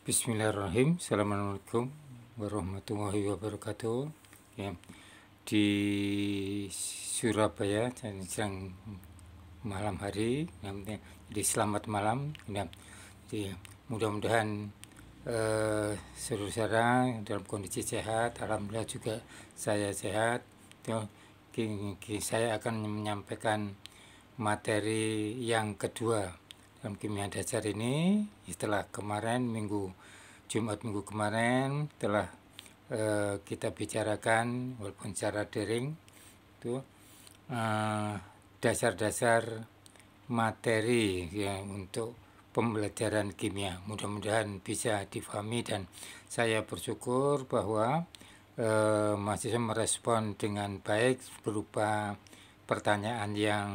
Bismillahirrahmanirrahim. Assalamualaikum warahmatullahi wabarakatuh. Ya, di Surabaya dan sedang malam hari. Ya, jadi selamat malam. Ya, jadi mudah-mudahan eh, seluruh saudara dalam kondisi sehat. Alhamdulillah juga saya sehat. Ya, saya akan menyampaikan materi yang kedua dalam kimia dasar ini setelah kemarin minggu Jumat minggu kemarin telah eh, kita bicarakan walaupun secara daring itu eh, dasar-dasar materi ya untuk pembelajaran kimia mudah-mudahan bisa difahami dan saya bersyukur bahwa eh, mahasiswa merespon dengan baik berupa pertanyaan yang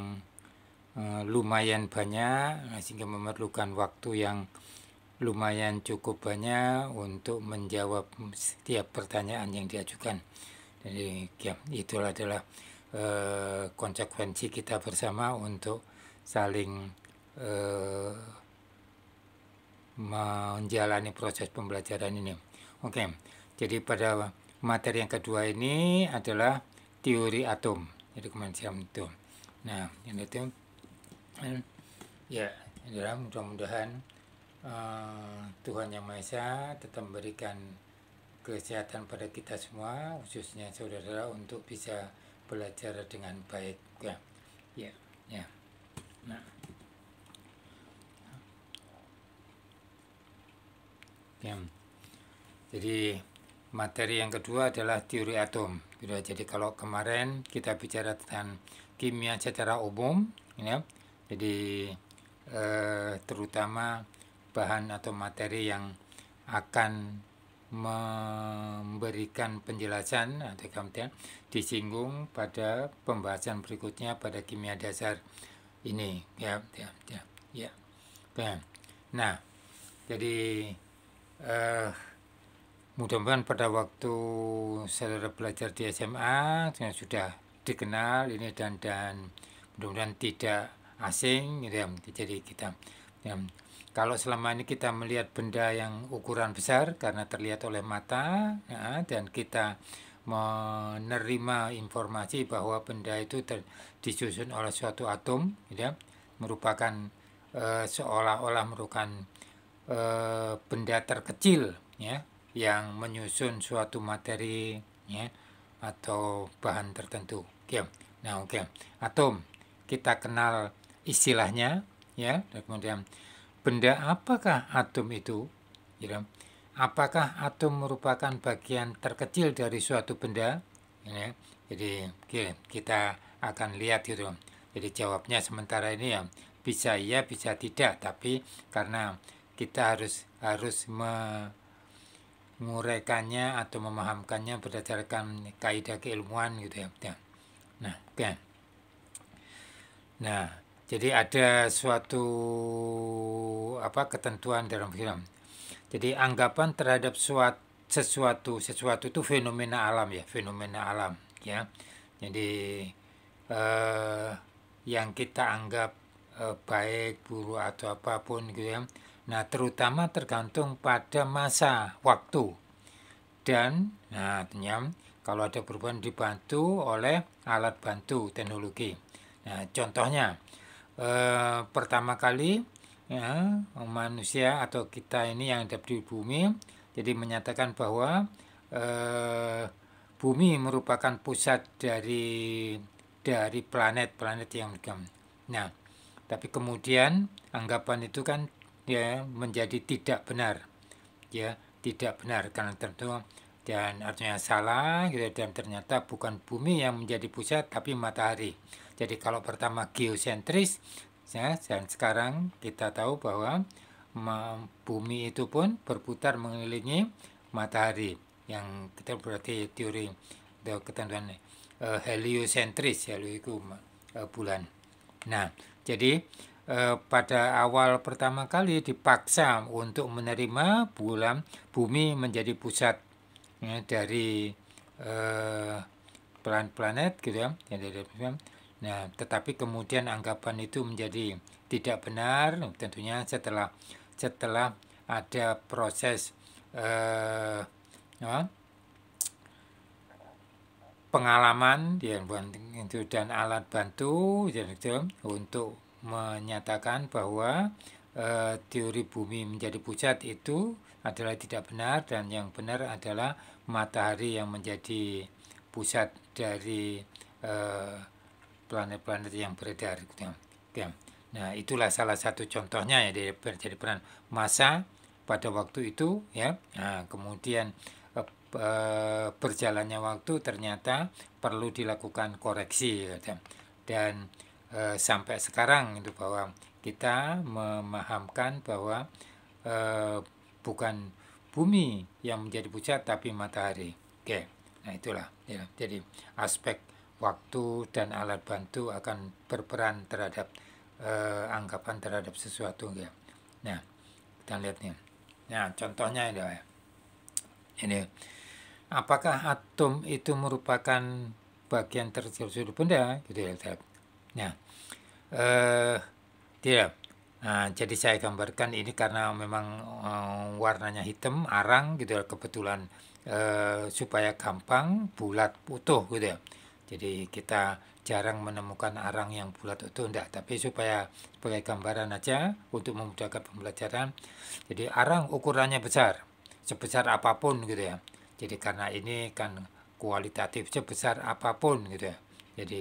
Eh, lumayan banyak eh, sehingga memerlukan waktu yang lumayan cukup banyak untuk menjawab setiap pertanyaan yang diajukan. Jadi ya, itulah adalah e, konsekuensi kita bersama untuk saling e, menjalani proses pembelajaran ini. Oke, jadi pada materi yang kedua ini adalah teori atom. Jadi kemarin nah, itu. Nah, ini itu And, ya inilah mudah-mudahan uh, Tuhan yang Maha Esa tetap memberikan kesehatan pada kita semua khususnya saudara untuk bisa belajar dengan baik ya ya ya nah ya jadi materi yang kedua adalah teori atom jadi kalau kemarin kita bicara tentang kimia secara umum ya jadi eh, terutama bahan atau materi yang akan memberikan penjelasan atau kemudian disinggung pada pembahasan berikutnya pada kimia dasar ini ya ya ya, ya. nah jadi eh, mudah-mudahan pada waktu saudara belajar di SMA sudah dikenal ini dan dan mudah-mudahan tidak asing gitu ya. Jadi kita ya, kalau selama ini kita melihat benda yang ukuran besar karena terlihat oleh mata ya, dan kita menerima informasi bahwa benda itu ter, disusun oleh suatu atom gitu ya, merupakan e, seolah-olah merupakan e, benda terkecil ya yang menyusun suatu materi ya atau bahan tertentu. Oke. Gitu okay. Ya. Nah, oke. Okay. Atom kita kenal istilahnya ya dan kemudian benda apakah atom itu ya apakah atom merupakan bagian terkecil dari suatu benda ya jadi kita akan lihat gitu jadi jawabnya sementara ini ya bisa iya bisa tidak tapi karena kita harus harus menguraikannya atau memahamkannya berdasarkan kaidah keilmuan gitu ya nah oke okay. nah jadi ada suatu apa ketentuan dalam film. Jadi anggapan terhadap suat, sesuatu sesuatu itu fenomena alam ya, fenomena alam ya. Jadi eh, yang kita anggap eh, baik, buruk atau apapun gitu ya. Nah, terutama tergantung pada masa, waktu. Dan nah, artinya kalau ada perubahan dibantu oleh alat bantu teknologi. Nah, contohnya Eh, pertama kali ya, manusia atau kita ini yang hidup di bumi jadi menyatakan bahwa eh, bumi merupakan pusat dari dari planet-planet yang bergam. Nah, tapi kemudian anggapan itu kan ya menjadi tidak benar. Ya, tidak benar karena tentu dan artinya salah gitu dan ternyata bukan bumi yang menjadi pusat tapi matahari. Jadi kalau pertama geosentris, ya, dan sekarang kita tahu bahwa bumi itu pun berputar mengelilingi matahari yang kita berarti teori ketentuan uh, heliosentris yaitu itu uh, bulan. Nah, jadi uh, pada awal pertama kali dipaksa untuk menerima bulan bumi menjadi pusat ya, dari uh, planet-planet gitu ya, yang dari Nah, tetapi kemudian anggapan itu menjadi tidak benar tentunya setelah setelah ada proses eh, pengalaman ya, itu dan alat bantu ya, itu, untuk menyatakan bahwa eh, teori bumi menjadi pusat itu adalah tidak benar dan yang benar adalah matahari yang menjadi pusat dari eh, planet-planet yang beredar gitu ya. gitu ya. Nah, itulah salah satu contohnya ya dari terjadi peran masa pada waktu itu ya. Nah, kemudian eh, eh, berjalannya waktu ternyata perlu dilakukan koreksi gitu. Ya. dan eh, sampai sekarang itu bahwa kita memahamkan bahwa bukan bumi yang menjadi pusat tapi matahari oke nah itulah ya. jadi aspek waktu dan alat bantu akan berperan terhadap eh, anggapan terhadap sesuatu ya. Nah, kita lihat nih. Nah, contohnya ini ya. Ini apakah atom itu merupakan bagian sudut benda gitu ya. Nah, eh tidak. Nah, jadi saya gambarkan ini karena memang eh, warnanya hitam, arang gitu ya, kebetulan eh, supaya gampang, bulat, utuh gitu ya. Jadi kita jarang menemukan arang yang bulat itu enggak. Tapi supaya sebagai gambaran aja untuk memudahkan pembelajaran. Jadi arang ukurannya besar, sebesar apapun gitu ya. Jadi karena ini kan kualitatif sebesar apapun gitu ya. Jadi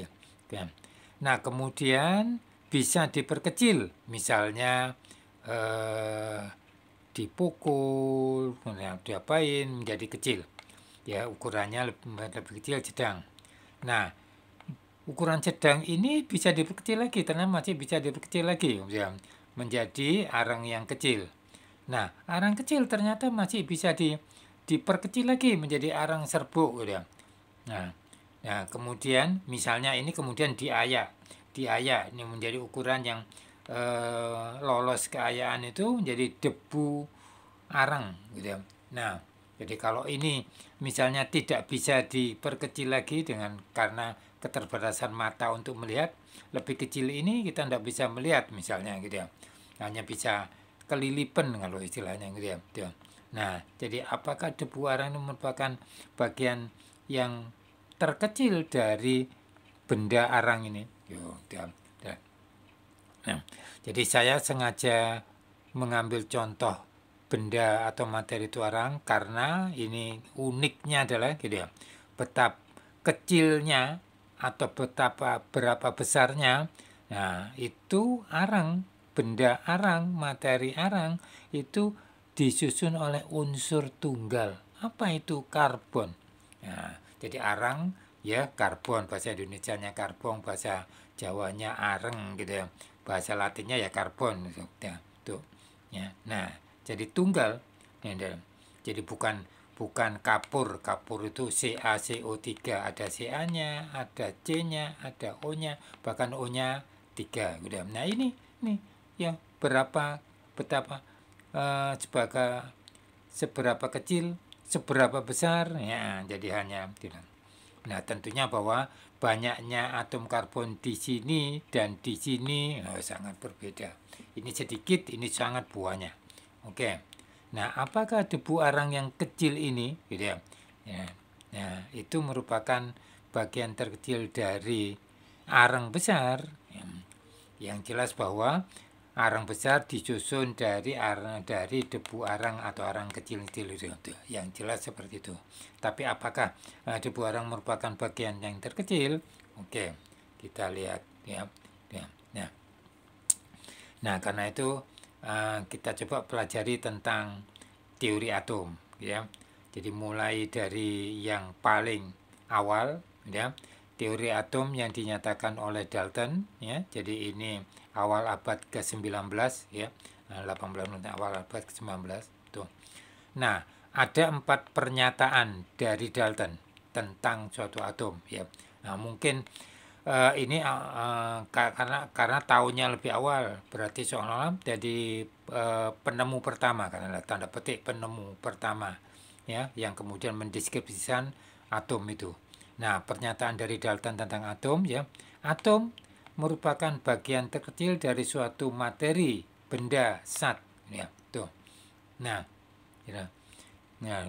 ya. Nah kemudian bisa diperkecil, misalnya eh, dipukul, diapain menjadi kecil. Ya ukurannya lebih, lebih kecil sedang Nah, ukuran sedang ini bisa diperkecil lagi, ternyata masih bisa diperkecil lagi, ya, menjadi arang yang kecil. Nah, arang kecil ternyata masih bisa di, diperkecil lagi menjadi arang serbuk, ya. Nah, nah kemudian misalnya ini kemudian diayak, diayak ini menjadi ukuran yang e, lolos keayaan itu menjadi debu arang, gitu ya. Nah, jadi kalau ini misalnya tidak bisa diperkecil lagi dengan karena keterbatasan mata untuk melihat lebih kecil ini kita tidak bisa melihat misalnya gitu ya hanya bisa kelilipan kalau istilahnya gitu ya gitu. Ya. nah jadi apakah debu arang ini merupakan bagian yang terkecil dari benda arang ini Yo, gitu. Ya. Nah, jadi saya sengaja mengambil contoh benda atau materi itu orang karena ini uniknya adalah gitu ya betap kecilnya atau betapa berapa besarnya nah itu arang benda arang materi arang itu disusun oleh unsur tunggal apa itu karbon nah, jadi arang ya karbon bahasa Indonesia nya karbon bahasa Jawanya areng gitu ya bahasa Latinnya ya karbon gitu ya, tuh ya nah jadi tunggal jadi bukan bukan kapur kapur itu CaCO3 ada Ca-nya ada C-nya ada O-nya bahkan O-nya tiga udah gitu. nah ini nih ya berapa betapa uh, eh, sebagai seberapa kecil seberapa besar ya jadi hanya tidak gitu. nah tentunya bahwa banyaknya atom karbon di sini dan di sini oh, sangat berbeda ini sedikit ini sangat banyak Oke. Nah, apakah debu arang yang kecil ini, gitu ya? ya nah, itu merupakan bagian terkecil dari arang besar. Ya. Yang jelas bahwa arang besar disusun dari arang dari debu arang atau arang kecil-kecil itu. Yang jelas seperti itu. Tapi apakah eh, debu arang merupakan bagian yang terkecil? Oke, kita lihat ya. ya. ya. nah karena itu Eh, kita coba pelajari tentang teori atom ya jadi mulai dari yang paling awal ya teori atom yang dinyatakan oleh Dalton ya jadi ini awal abad ke-19 ya 18 eh, awal abad ke-19 tuh nah ada empat pernyataan dari Dalton tentang suatu atom ya nah mungkin uh, ini uh, karena karena tahunnya lebih awal berarti seolah-olah jadi uh, penemu pertama karena tanda petik penemu pertama ya yang kemudian mendeskripsikan atom itu. Nah pernyataan dari Dalton tentang atom ya atom merupakan bagian terkecil dari suatu materi benda sat ya tuh. Nah ya. Nah,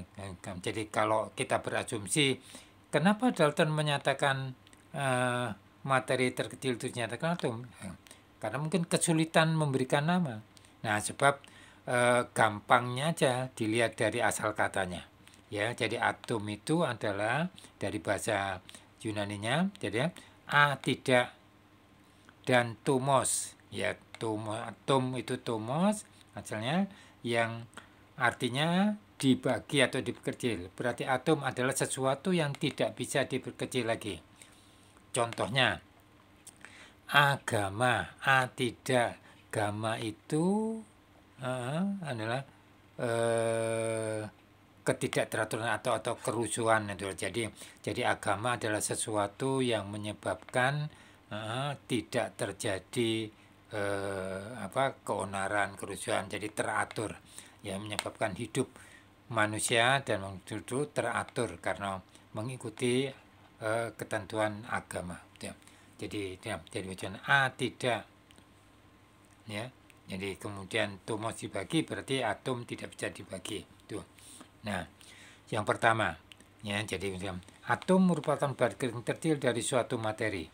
jadi kalau kita berasumsi, kenapa Dalton menyatakan uh, materi terkecil itu dinyatakan atom ya. karena mungkin kesulitan memberikan nama nah sebab e, gampangnya aja dilihat dari asal katanya ya jadi atom itu adalah dari bahasa Yunani-nya. jadi ya, a tidak dan tomos ya tomo, atom itu tomos asalnya yang artinya dibagi atau diperkecil berarti atom adalah sesuatu yang tidak bisa diperkecil lagi Contohnya, agama, a tidak, agama itu uh, adalah uh, ketidakteraturan atau atau kerusuhan itu. Jadi jadi agama adalah sesuatu yang menyebabkan uh, tidak terjadi uh, apa keonaran, kerusuhan. Jadi teratur yang menyebabkan hidup manusia dan manusia teratur karena mengikuti Eh, ketentuan agama. Ya. Jadi ya, jadi ujian A tidak. Ya. Jadi kemudian tomos dibagi berarti atom tidak bisa dibagi. Tuh. Nah, yang pertama, ya jadi ya, atom merupakan bagian kecil dari suatu materi.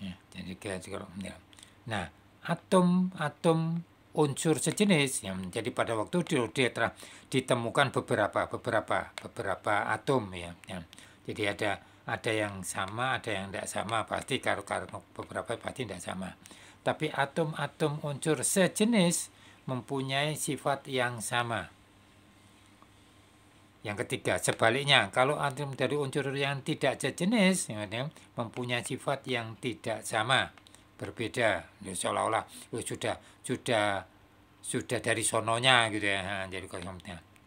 Ya, jadi kalau ya. Nah, atom-atom unsur sejenis yang menjadi pada waktu dia telah ditemukan beberapa beberapa beberapa atom ya. ya jadi ada ada yang sama, ada yang tidak sama, pasti karu karung beberapa pasti tidak sama. Tapi atom-atom unsur sejenis mempunyai sifat yang sama. Yang ketiga, sebaliknya, kalau atom dari unsur yang tidak sejenis ya, ya, mempunyai sifat yang tidak sama, berbeda, ya, seolah-olah oh, sudah sudah sudah dari sononya gitu ya. Jadi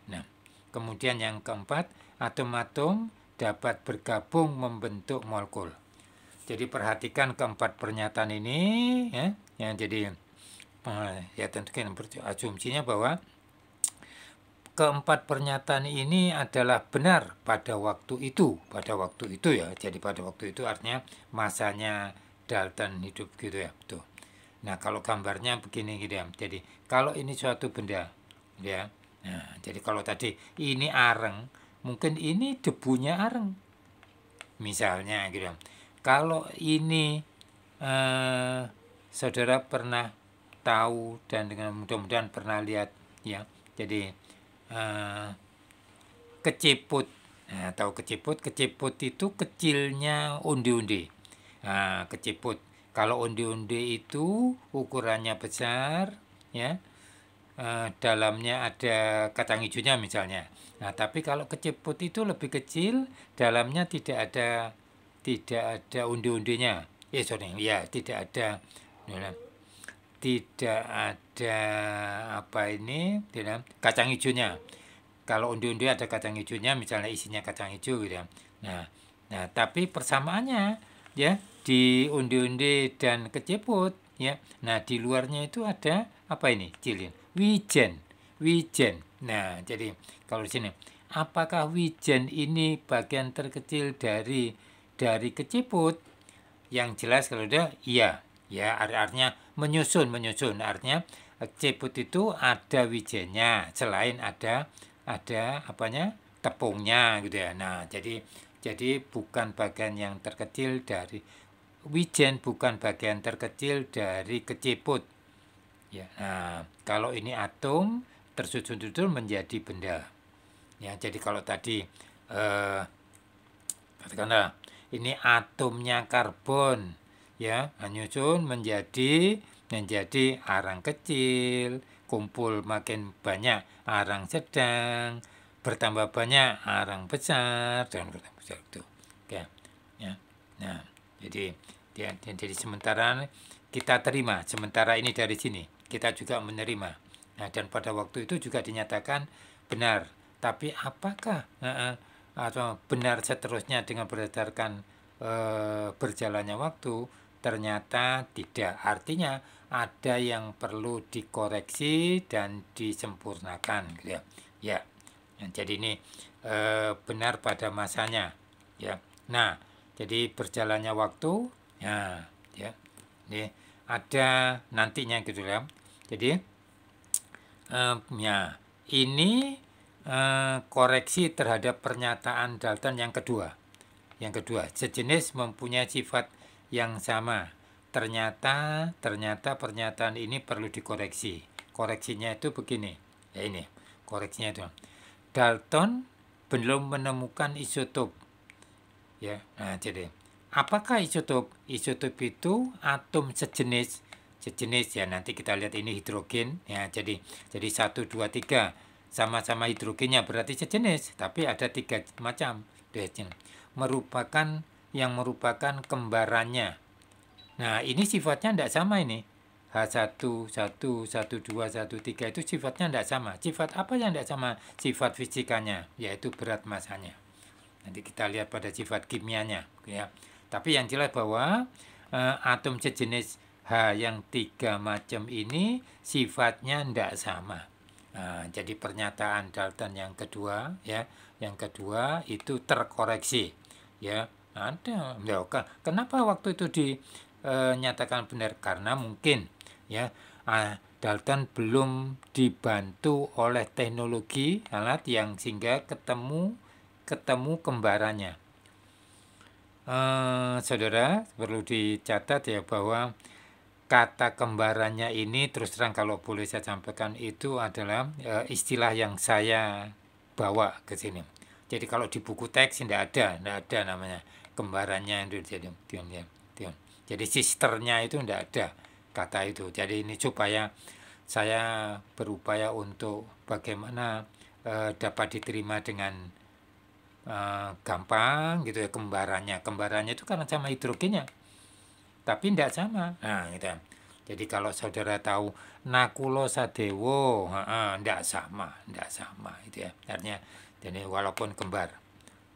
nah, kemudian yang keempat, atom-atom dapat bergabung membentuk molekul. Jadi perhatikan keempat pernyataan ini ya, yang jadi ya tentunya asumsinya bahwa keempat pernyataan ini adalah benar pada waktu itu, pada waktu itu ya. Jadi pada waktu itu artinya masanya Dalton hidup gitu ya, betul. Nah, kalau gambarnya begini gitu ya. Jadi kalau ini suatu benda ya. Nah, jadi kalau tadi ini areng mungkin ini debunya areng. Misalnya gitu. Kalau ini eh, saudara pernah tahu dan dengan mudah-mudahan pernah lihat ya. Jadi eh, keciput nah, tahu keciput keciput itu kecilnya undi-undi nah, keciput kalau undi-undi itu ukurannya besar ya eh, dalamnya ada kacang hijaunya misalnya Nah, tapi kalau keciput itu lebih kecil, dalamnya tidak ada tidak ada undi-undinya. Ya, eh, sorry, ya tidak ada tidak ada apa ini, tidak, kacang hijaunya. Kalau undi-undi ada kacang hijaunya, misalnya isinya kacang hijau gitu. ya Nah, nah tapi persamaannya ya di undi-undi dan keciput ya. Nah, di luarnya itu ada apa ini? Cilin, wijen, wijen. Nah, jadi kalau di sini, apakah wijen ini bagian terkecil dari dari keciput? Yang jelas kalau dia iya, ya artinya menyusun menyusun artinya keciput itu ada wijennya selain ada ada apanya tepungnya gitu ya. Nah, jadi jadi bukan bagian yang terkecil dari wijen bukan bagian terkecil dari keciput. Ya. Nah, kalau ini atom tersusun sujud menjadi benda. Ya, jadi kalau tadi eh, katakanlah ini atomnya karbon ya menyusun menjadi menjadi arang kecil, kumpul makin banyak arang sedang, bertambah banyak arang besar dan besar itu. Oke. Ya, ya. Nah, jadi ya, jadi sementara kita terima, sementara ini dari sini kita juga menerima. Nah, dan pada waktu itu juga dinyatakan benar. Tapi apakah uh, uh, atau benar seterusnya dengan berdasarkan uh, berjalannya waktu? Ternyata tidak. Artinya ada yang perlu dikoreksi dan disempurnakan, gitu ya. Ya. Nah, jadi ini uh, benar pada masanya, ya. Nah, jadi berjalannya waktu, ya, ya. Ini ada nantinya gitu ya. Jadi uh, ya ini uh, koreksi terhadap pernyataan Dalton yang kedua. Yang kedua, sejenis mempunyai sifat yang sama. Ternyata ternyata pernyataan ini perlu dikoreksi. Koreksinya itu begini. Ya ini, koreksinya itu. Dalton belum menemukan isotop. Ya, nah jadi apakah isotop? Isotop itu atom sejenis sejenis ya nanti kita lihat ini hidrogen ya jadi jadi satu dua tiga sama-sama hidrogennya berarti sejenis tapi ada tiga macam reagen merupakan yang merupakan kembarannya nah ini sifatnya tidak sama ini H1, 1, 1, 2, 1, 3 itu sifatnya tidak sama. Sifat apa yang tidak sama? Sifat fisikanya, yaitu berat masanya. Nanti kita lihat pada sifat kimianya. Ya. Tapi yang jelas bahwa e, atom sejenis H yang tiga macam ini sifatnya tidak sama. Nah, jadi pernyataan Dalton yang kedua ya, yang kedua itu terkoreksi ya. Ada, ya, kenapa waktu itu dinyatakan eh, benar? Karena mungkin ya ah, Dalton belum dibantu oleh teknologi alat yang sehingga ketemu ketemu kembarannya. E, saudara perlu dicatat ya bahwa kata kembarannya ini terus terang kalau boleh saya sampaikan itu adalah e, istilah yang saya bawa ke sini. Jadi kalau di buku teks tidak ada, tidak ada namanya kembarannya itu jadi tion, tion. Ya, jadi sisternya itu tidak ada kata itu. Jadi ini supaya saya berupaya untuk bagaimana e, dapat diterima dengan e, gampang gitu ya kembarannya. Kembarannya itu karena sama hidrogennya tapi tidak sama. Nah, gitu. Jadi kalau saudara tahu nakulo sadewo, tidak sama, tidak sama, itu ya. Artinya, jadi walaupun kembar,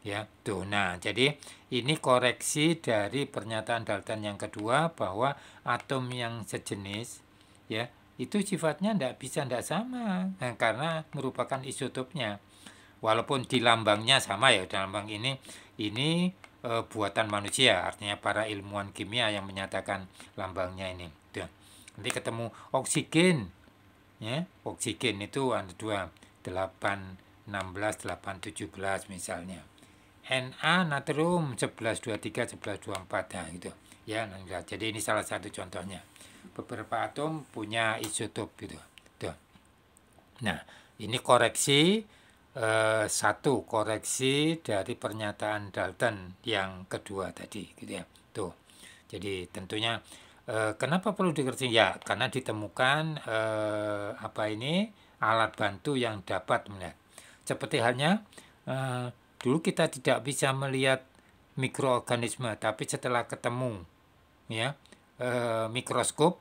ya. Tuh, nah, jadi ini koreksi dari pernyataan Dalton yang kedua bahwa atom yang sejenis, ya, itu sifatnya tidak bisa tidak sama nah, karena merupakan isotopnya. Walaupun di lambangnya sama ya, di lambang ini, ini e, buatan manusia, artinya para ilmuwan kimia yang menyatakan lambangnya ini. Tuh. Nanti ketemu oksigen, ya oksigen itu ada anu dua, delapan enam belas delapan tujuh belas misalnya. Na natrium dua empat ya gitu ya nah, jadi ini salah satu contohnya beberapa atom punya isotop gitu tuh nah ini koreksi Eh, satu koreksi dari pernyataan Dalton yang kedua tadi gitu ya tuh jadi tentunya eh, kenapa perlu dikoreksi ya karena ditemukan eh, apa ini alat bantu yang dapat melihat seperti halnya eh, dulu kita tidak bisa melihat mikroorganisme tapi setelah ketemu ya eh, mikroskop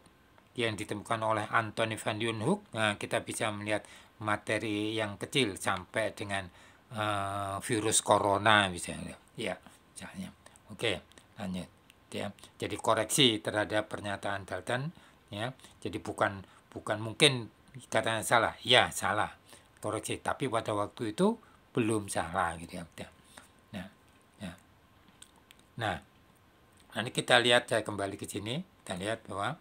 yang ditemukan oleh Anthony van Leeuwenhoek nah, kita bisa melihat materi yang kecil sampai dengan uh, virus corona misalnya ya misalnya oke lanjut ya jadi koreksi terhadap pernyataan Dalton ya jadi bukan bukan mungkin katanya salah ya salah koreksi tapi pada waktu itu belum salah gitu ya. ya nah ya. nah nanti kita lihat saya kembali ke sini kita lihat bahwa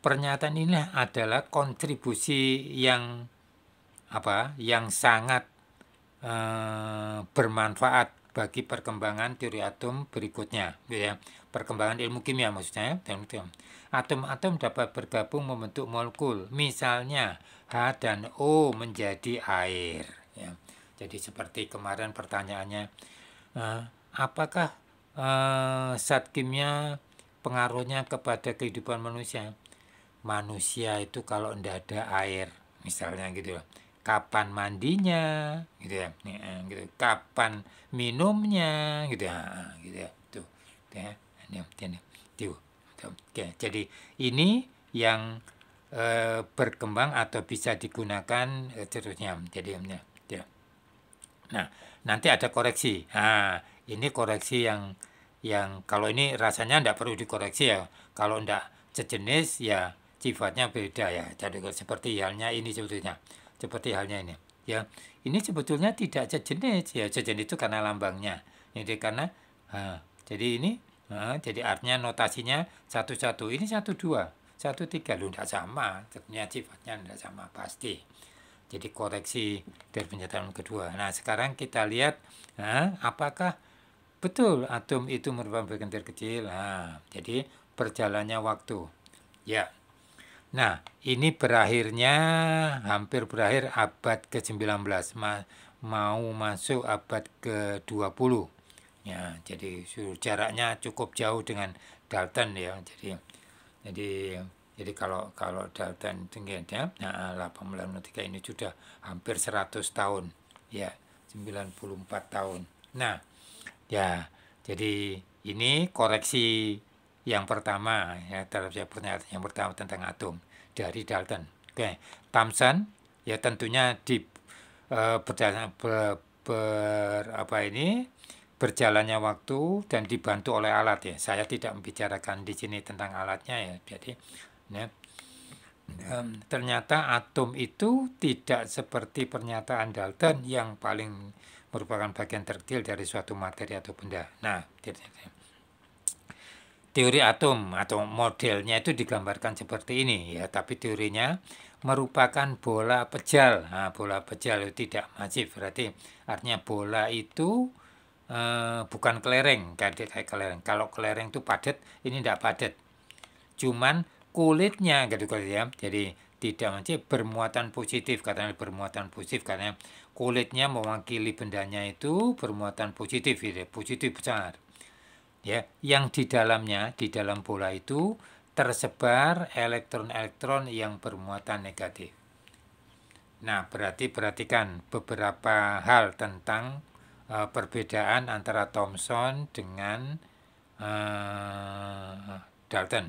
pernyataan ini adalah kontribusi yang apa yang sangat eh, bermanfaat bagi perkembangan teori atom berikutnya, gitu ya. Perkembangan ilmu kimia maksudnya. Atom-atom dapat bergabung membentuk molekul, misalnya H dan O menjadi air. Ya. Jadi seperti kemarin pertanyaannya, eh, apakah eh, zat kimia pengaruhnya kepada kehidupan manusia? Manusia itu kalau tidak ada air, misalnya gitu, kapan mandinya, gitu ya, nih, eh, gitu. kapan minumnya, gitu ya, ah, gitu ya, tuh, gitu ya, nah, ini, ini, tuh, Oke, jadi ini yang e, berkembang atau bisa digunakan e, terusnya jadi ya, gitu ya. Nah, nanti ada koreksi. Nah, ini koreksi yang yang kalau ini rasanya tidak perlu dikoreksi ya. Kalau tidak sejenis ya sifatnya beda ya. Jadi seperti halnya ini sebetulnya seperti halnya ini ya ini sebetulnya tidak sejenis ya sejenis itu karena lambangnya jadi karena ha, jadi ini ha, jadi artinya notasinya satu satu ini satu dua satu tiga lu tidak sama tentunya sifatnya tidak sama pasti jadi koreksi dari pernyataan kedua nah sekarang kita lihat ha, apakah betul atom itu merupakan bagian terkecil nah, jadi perjalannya waktu ya Nah, ini berakhirnya hampir berakhir abad ke-19, ma mau masuk abad ke-20. Ya, jadi jaraknya cukup jauh dengan Dalton ya. Jadi jadi jadi kalau kalau Dalton tinggi ya, nah 1803 ini sudah hampir 100 tahun. Ya, 94 tahun. Nah, ya jadi ini koreksi yang pertama ya terhadap pernyataan yang pertama tentang atom dari Dalton. Oke, Thomson ya tentunya di uh, berjalan ber, ber, apa ini berjalannya waktu dan dibantu oleh alat ya. Saya tidak membicarakan di sini tentang alatnya ya. Jadi ya, um, ternyata atom itu tidak seperti pernyataan Dalton yang paling merupakan bagian terkecil dari suatu materi atau benda. Nah, tidak teori atom atau modelnya itu digambarkan seperti ini ya tapi teorinya merupakan bola pejal nah, bola pejal itu tidak masif berarti artinya bola itu e, bukan kelereng kayak kelereng kalau kelereng itu padat ini tidak padat cuman kulitnya gitu ya jadi tidak masif bermuatan positif katanya bermuatan positif karena kulitnya mewakili bendanya itu bermuatan positif ya positif besar ya yang di dalamnya di dalam bola itu tersebar elektron-elektron yang bermuatan negatif. Nah, berarti perhatikan beberapa hal tentang uh, perbedaan antara Thomson dengan uh, Dalton.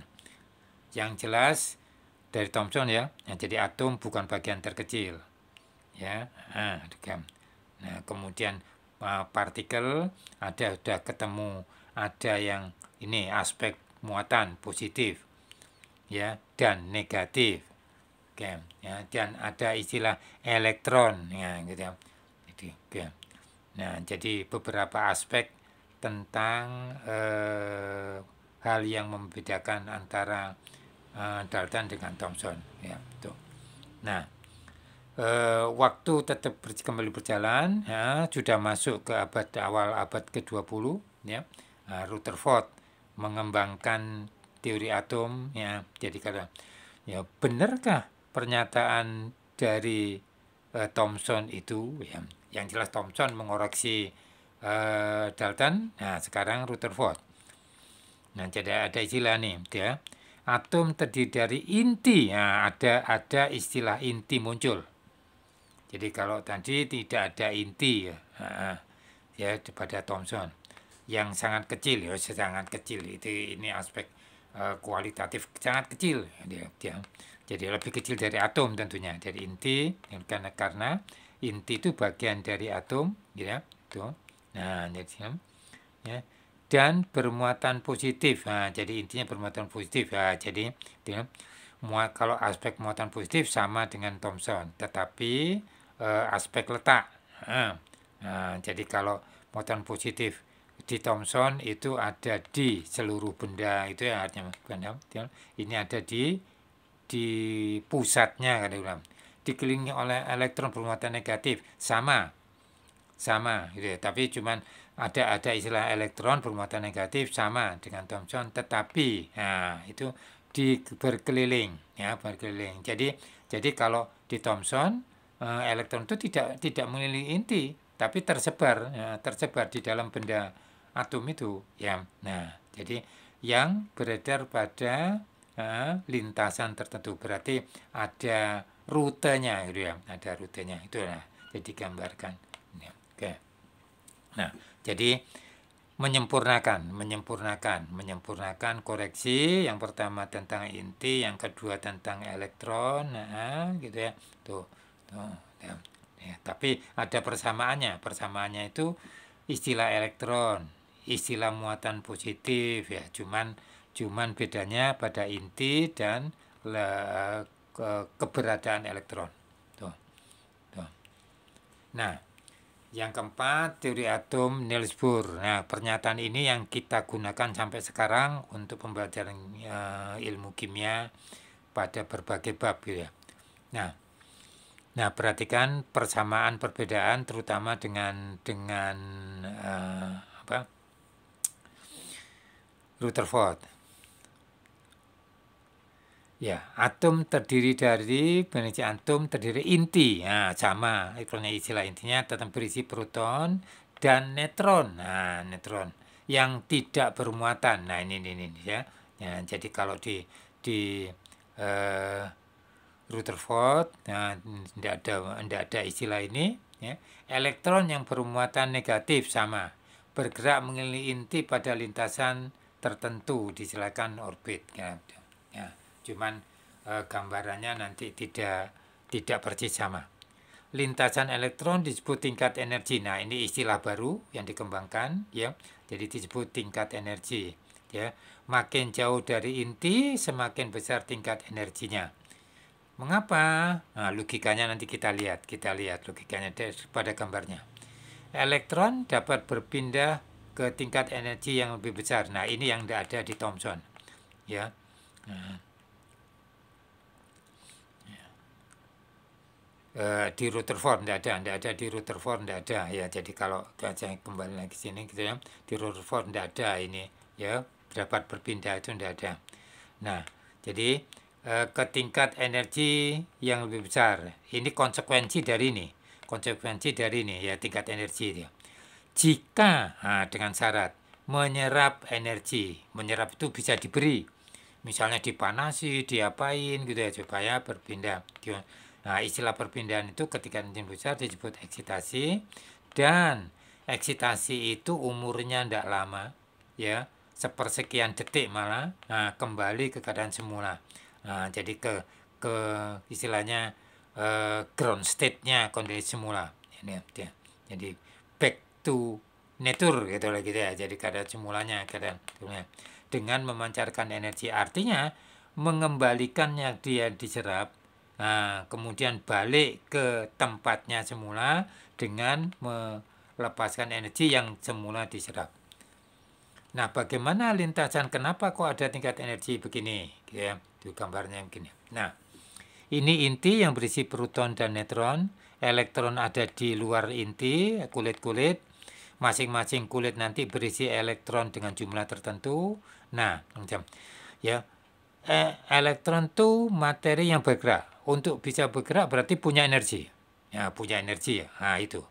Yang jelas dari Thomson ya, yang nah, jadi atom bukan bagian terkecil. Ya, ah, nah, kemudian uh, partikel ada sudah ketemu ada yang ini aspek muatan positif ya dan negatif kem ya dan ada istilah elektron ya gitu ya jadi game nah jadi beberapa aspek tentang eh, hal yang membedakan antara eh, Dalton dengan Thomson ya itu nah eh, waktu tetap ber kembali berjalan ya sudah masuk ke abad awal abad ke-20 ya Eh, Rutherford mengembangkan teori atom ya jadi kadang ya benarkah pernyataan dari uh, Thomson itu ya yang jelas Thomson mengoreksi uh, Dalton nah sekarang Rutherford nah jadi ada istilah nih dia ya. atom terdiri dari inti ya ada ada istilah inti muncul jadi kalau tadi tidak ada inti ya, ya pada Thomson yang sangat kecil ya sangat kecil itu ini aspek uh, kualitatif sangat kecil dia, dia jadi lebih kecil dari atom tentunya dari inti karena karena inti itu bagian dari atom ya tuh nah jadi ya dan bermuatan positif nah, jadi intinya bermuatan positif ya jadi ya, muat kalau aspek muatan positif sama dengan Thomson tetapi uh, aspek letak nah, nah jadi kalau muatan positif di Thomson itu ada di seluruh benda itu ya artinya benda ini ada di di pusatnya kata ulam dikelilingi oleh elektron bermuatan negatif sama sama gitu ya. tapi cuman ada ada istilah elektron bermuatan negatif sama dengan Thomson tetapi nah itu di berkeliling ya berkeliling jadi jadi kalau di Thomson eh, elektron itu tidak tidak mengelilingi inti tapi tersebar ya, tersebar di dalam benda atom itu ya nah jadi yang beredar pada uh, lintasan tertentu berarti ada rutenya gitu ya ada rutenya itu ya, nah jadi gambarkan ya, oke nah jadi menyempurnakan, menyempurnakan, menyempurnakan koreksi yang pertama tentang inti, yang kedua tentang elektron, nah, gitu ya, tuh, tuh, ya. ya. Tapi ada persamaannya, persamaannya itu istilah elektron, istilah muatan positif ya cuman cuman bedanya pada inti dan le, ke, keberadaan elektron tuh, tuh. nah yang keempat, teori atom Niels Bohr. Nah, pernyataan ini yang kita gunakan sampai sekarang untuk pembelajaran e, ilmu kimia pada berbagai bab gitu ya. Nah, nah perhatikan persamaan perbedaan terutama dengan dengan e, apa? Rutherford. Ya, atom terdiri dari energi atom terdiri inti. Nah, sama elektronnya istilah intinya tetap berisi proton dan netron. Nah, netron yang tidak bermuatan. Nah, ini ini, ini ya. ya. jadi kalau di di uh, eh, Rutherford, nah tidak ada tidak ada istilah ini. Ya. Elektron yang bermuatan negatif sama bergerak mengelilingi inti pada lintasan tertentu disilakan orbit ya. ya cuman e, gambarannya nanti tidak tidak persis sama lintasan elektron disebut tingkat energi nah ini istilah baru yang dikembangkan ya jadi disebut tingkat energi ya makin jauh dari inti semakin besar tingkat energinya mengapa nah logikanya nanti kita lihat kita lihat logikanya pada gambarnya elektron dapat berpindah ke tingkat energi yang lebih besar. Nah, ini yang tidak ada di Thomson. Ya. E, di Rutherford tidak ada, tidak ada di Rutherford tidak ada ya. Jadi kalau saya kembali lagi sini gitu ya, di Rutherford tidak ada ini ya dapat berpindah itu tidak ada. Nah, jadi e, ke tingkat energi yang lebih besar. Ini konsekuensi dari ini, konsekuensi dari ini ya tingkat energi dia. Ya jika nah, dengan syarat menyerap energi. Menyerap itu bisa diberi. Misalnya dipanasi, diapain gitu ya supaya berpindah. Nah, istilah perpindahan itu ketika kencing besar disebut eksitasi dan eksitasi itu umurnya tidak lama ya sepersekian detik malah nah, kembali ke keadaan semula nah, jadi ke ke istilahnya eh, ground state nya kondisi semula ini ya jadi to nature gitu lah gitu ya jadi kadar semulanya kadar dengan memancarkan energi artinya mengembalikannya dia diserap nah, kemudian balik ke tempatnya semula dengan melepaskan energi yang semula diserap nah bagaimana lintasan kenapa kok ada tingkat energi begini gitu ya itu gambarnya begini nah ini inti yang berisi proton dan neutron elektron ada di luar inti kulit-kulit masing-masing kulit nanti berisi elektron dengan jumlah tertentu. Nah, macam ya eh, elektron itu materi yang bergerak. Untuk bisa bergerak berarti punya energi. Ya, punya energi ya. Nah, itu.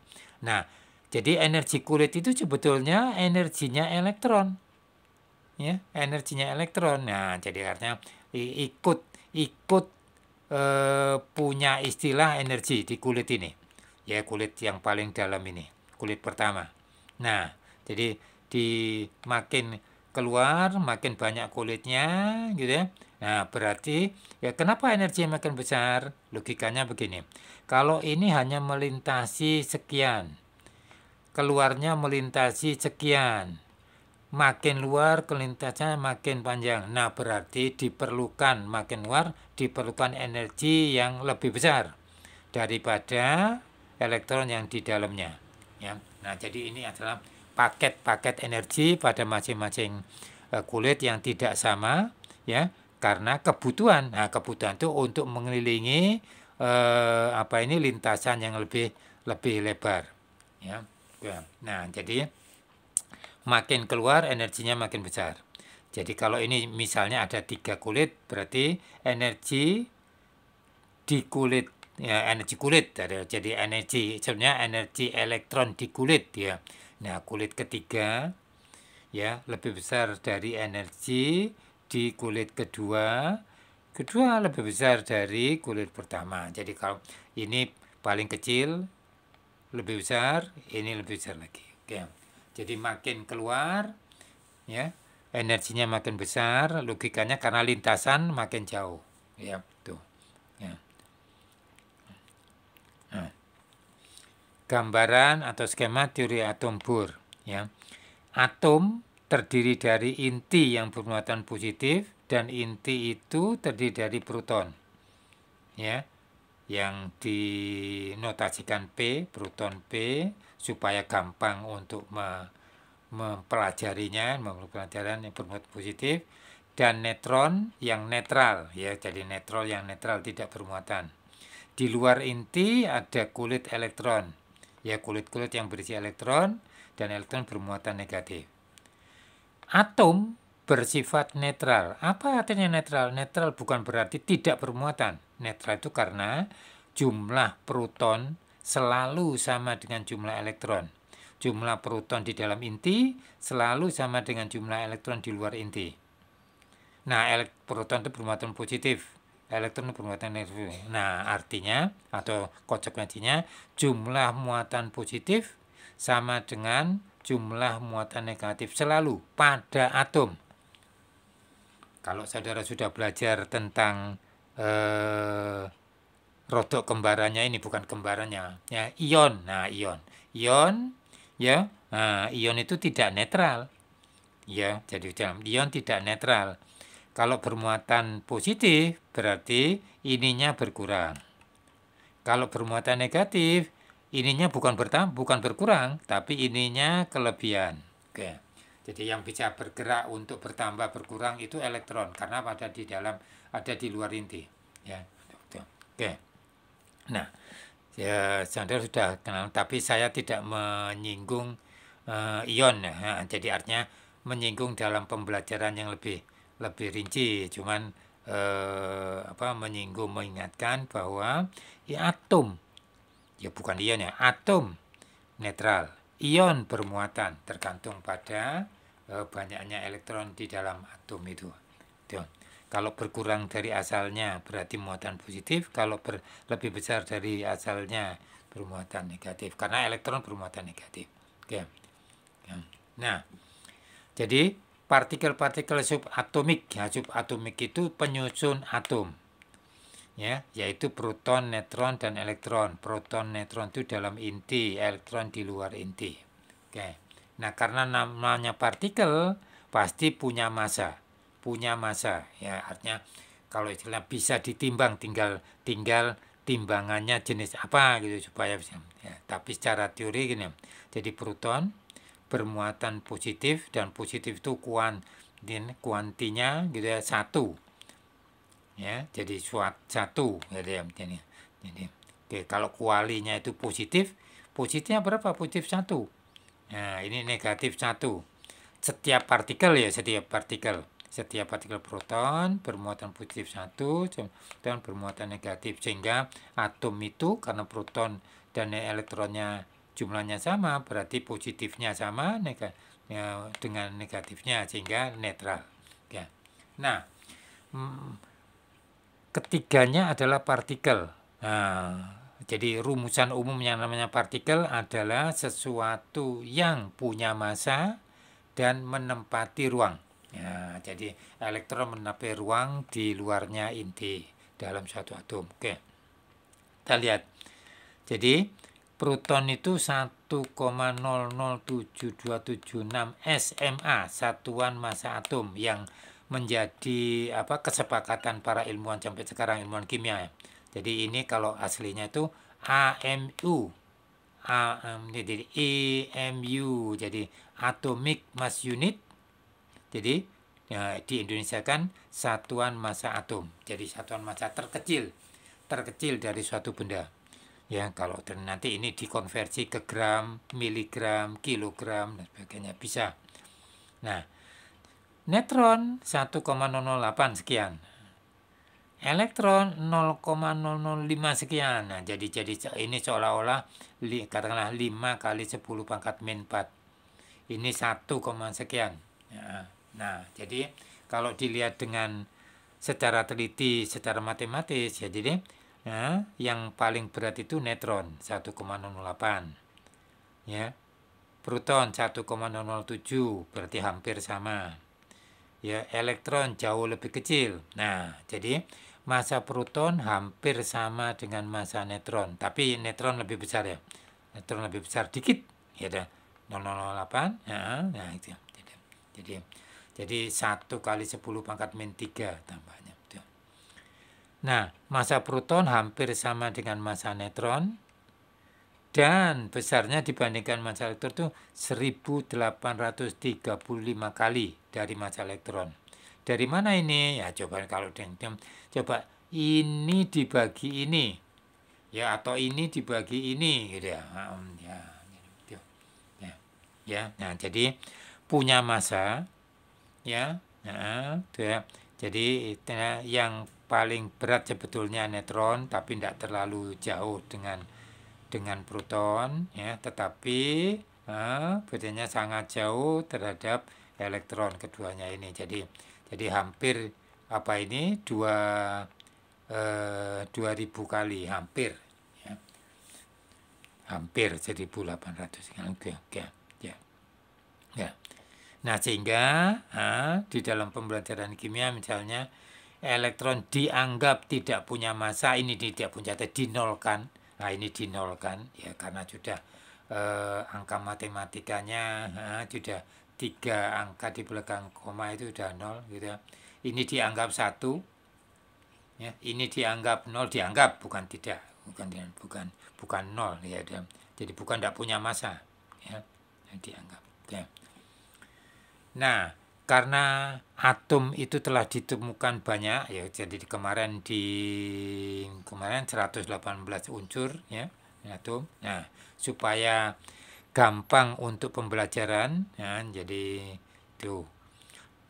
Nah, jadi energi kulit itu sebetulnya energinya elektron. Ya, energinya elektron. Nah, jadi artinya ikut ikut e, punya istilah energi di kulit ini. Ya, kulit yang paling dalam ini, kulit pertama. Nah, jadi di makin keluar makin banyak kulitnya gitu ya. Nah, berarti ya kenapa energi makin besar? Logikanya begini. Kalau ini hanya melintasi sekian. Keluarnya melintasi sekian. Makin luar kelintasnya makin panjang. Nah, berarti diperlukan makin luar diperlukan energi yang lebih besar daripada elektron yang di dalamnya, ya. Nah, jadi ini adalah paket-paket energi pada masing-masing e, kulit yang tidak sama ya, karena kebutuhan. Nah, kebutuhan itu untuk mengelilingi eh, apa ini lintasan yang lebih lebih lebar ya. ya. Nah, jadi makin keluar energinya makin besar. Jadi kalau ini misalnya ada tiga kulit, berarti energi di kulit ya energi kulit ada jadi energi sebenarnya energi elektron di kulit ya nah kulit ketiga ya lebih besar dari energi di kulit kedua kedua lebih besar dari kulit pertama jadi kalau ini paling kecil lebih besar ini lebih besar lagi jadi makin keluar ya energinya makin besar logikanya karena lintasan makin jauh ya tuh ya gambaran atau skema teori atom Bohr. Ya. Atom terdiri dari inti yang bermuatan positif dan inti itu terdiri dari proton. Ya, yang dinotasikan P, proton P supaya gampang untuk mempelajarinya, mempelajaran pelajaran yang bermuatan positif dan netron yang netral ya, jadi netral yang netral tidak bermuatan. Di luar inti ada kulit elektron ya kulit-kulit yang berisi elektron dan elektron bermuatan negatif. Atom bersifat netral. Apa artinya netral? Netral bukan berarti tidak bermuatan. Netral itu karena jumlah proton selalu sama dengan jumlah elektron. Jumlah proton di dalam inti selalu sama dengan jumlah elektron di luar inti. Nah, proton itu bermuatan positif elektron bermuatan negatif. Nah, artinya atau konsekuensinya jumlah muatan positif sama dengan jumlah muatan negatif selalu pada atom. Kalau saudara sudah belajar tentang eh, rotok kembarannya ini bukan kembarannya, ya ion. Nah, ion, ion, ya, nah, ion itu tidak netral, ya. Jadi ion tidak netral kalau bermuatan positif, berarti ininya berkurang. Kalau bermuatan negatif, ininya bukan bertambah, bukan berkurang, tapi ininya kelebihan. Oke. Jadi yang bisa bergerak untuk bertambah berkurang itu elektron karena pada di dalam ada di luar inti, ya. Gitu. Oke. Nah, ya Saudara sudah kenal tapi saya tidak menyinggung uh, ion. Nah, jadi artinya menyinggung dalam pembelajaran yang lebih lebih rinci cuman eh, apa menyinggung mengingatkan bahwa ya atom ya bukan ion ya atom netral ion bermuatan tergantung pada eh, banyaknya elektron di dalam atom itu Tuh. kalau berkurang dari asalnya berarti muatan positif kalau ber, lebih besar dari asalnya bermuatan negatif karena elektron bermuatan negatif oke okay. nah jadi partikel-partikel subatomik. Ya, subatomik itu penyusun atom. Ya, yaitu proton, neutron dan elektron. Proton, neutron itu dalam inti, elektron di luar inti. Oke. Nah, karena namanya partikel pasti punya massa. Punya massa ya artinya kalau istilah bisa ditimbang tinggal tinggal timbangannya jenis apa gitu supaya bisa. Ya, tapi secara teori gini. Jadi proton bermuatan positif dan positif itu kuan din kuantinya gitu ya satu ya jadi suat satu gitu ya jadi jadi oke kalau kualinya itu positif positifnya berapa positif satu nah ini negatif satu setiap partikel ya setiap partikel setiap partikel proton bermuatan positif satu dan bermuatan negatif sehingga atom itu karena proton dan elektronnya jumlahnya sama, berarti positifnya sama ya, dengan negatifnya sehingga netral. Ya. Nah, mm, ketiganya adalah partikel. Nah, jadi rumusan umum yang namanya partikel adalah sesuatu yang punya massa dan menempati ruang. Ya, jadi elektron menempati ruang di luarnya inti dalam suatu atom. Oke. Kita lihat. Jadi Proton itu 1,007276 SMA, satuan massa atom yang menjadi apa kesepakatan para ilmuwan sampai sekarang ilmuwan kimia. Jadi ini kalau aslinya itu AMU. um, jadi EMU jadi atomic mass unit. Jadi ya, di Indonesia kan satuan massa atom. Jadi satuan massa terkecil terkecil dari suatu benda ya kalau nanti ini dikonversi ke gram, miligram, kilogram dan sebagainya bisa. Nah, netron 1,008 sekian. Elektron 0,005 sekian. Nah, jadi jadi ini seolah-olah katakanlah 5 kali 10 pangkat min 4. Ini 1, sekian. Ya. Nah, jadi kalau dilihat dengan secara teliti, secara matematis ya jadi ya, yang paling berat itu netron 1,08 ya proton 1,007 berarti hampir sama ya elektron jauh lebih kecil nah jadi massa proton hampir sama dengan massa netron tapi netron lebih besar ya netron lebih besar dikit ya 008 ya, nah itu jadi jadi 1 kali 10 pangkat min 3 tambahnya Nah, massa proton hampir sama dengan massa netron dan besarnya dibandingkan massa elektron itu 1835 kali dari massa elektron. Dari mana ini? Ya coba kalau deng coba ini dibagi ini. Ya atau ini dibagi ini gitu ya. Ya. Gitu. Ya. ya. Nah, jadi punya masa ya. Nah, ya. Jadi ya, yang paling berat sebetulnya netron tapi tidak terlalu jauh dengan dengan proton ya tetapi eh, bedanya sangat jauh terhadap elektron keduanya ini jadi jadi hampir apa ini dua eh, 2000 kali hampir ya. hampir 1800 kan okay, oke ya. ya nah sehingga ha, eh, di dalam pembelajaran kimia misalnya elektron dianggap tidak punya masa ini tidak punya dinolkan nah ini dinolkan ya karena sudah eh, angka matematikanya nah, sudah tiga angka di belakang koma itu sudah nol gitu ya ini dianggap satu ya ini dianggap nol dianggap bukan tidak bukan bukan bukan nol ya jadi bukan tidak punya masa ya dianggap ya. nah karena atom itu telah ditemukan banyak ya jadi kemarin di kemarin 118 uncur ya atom nah supaya gampang untuk pembelajaran ya, jadi tuh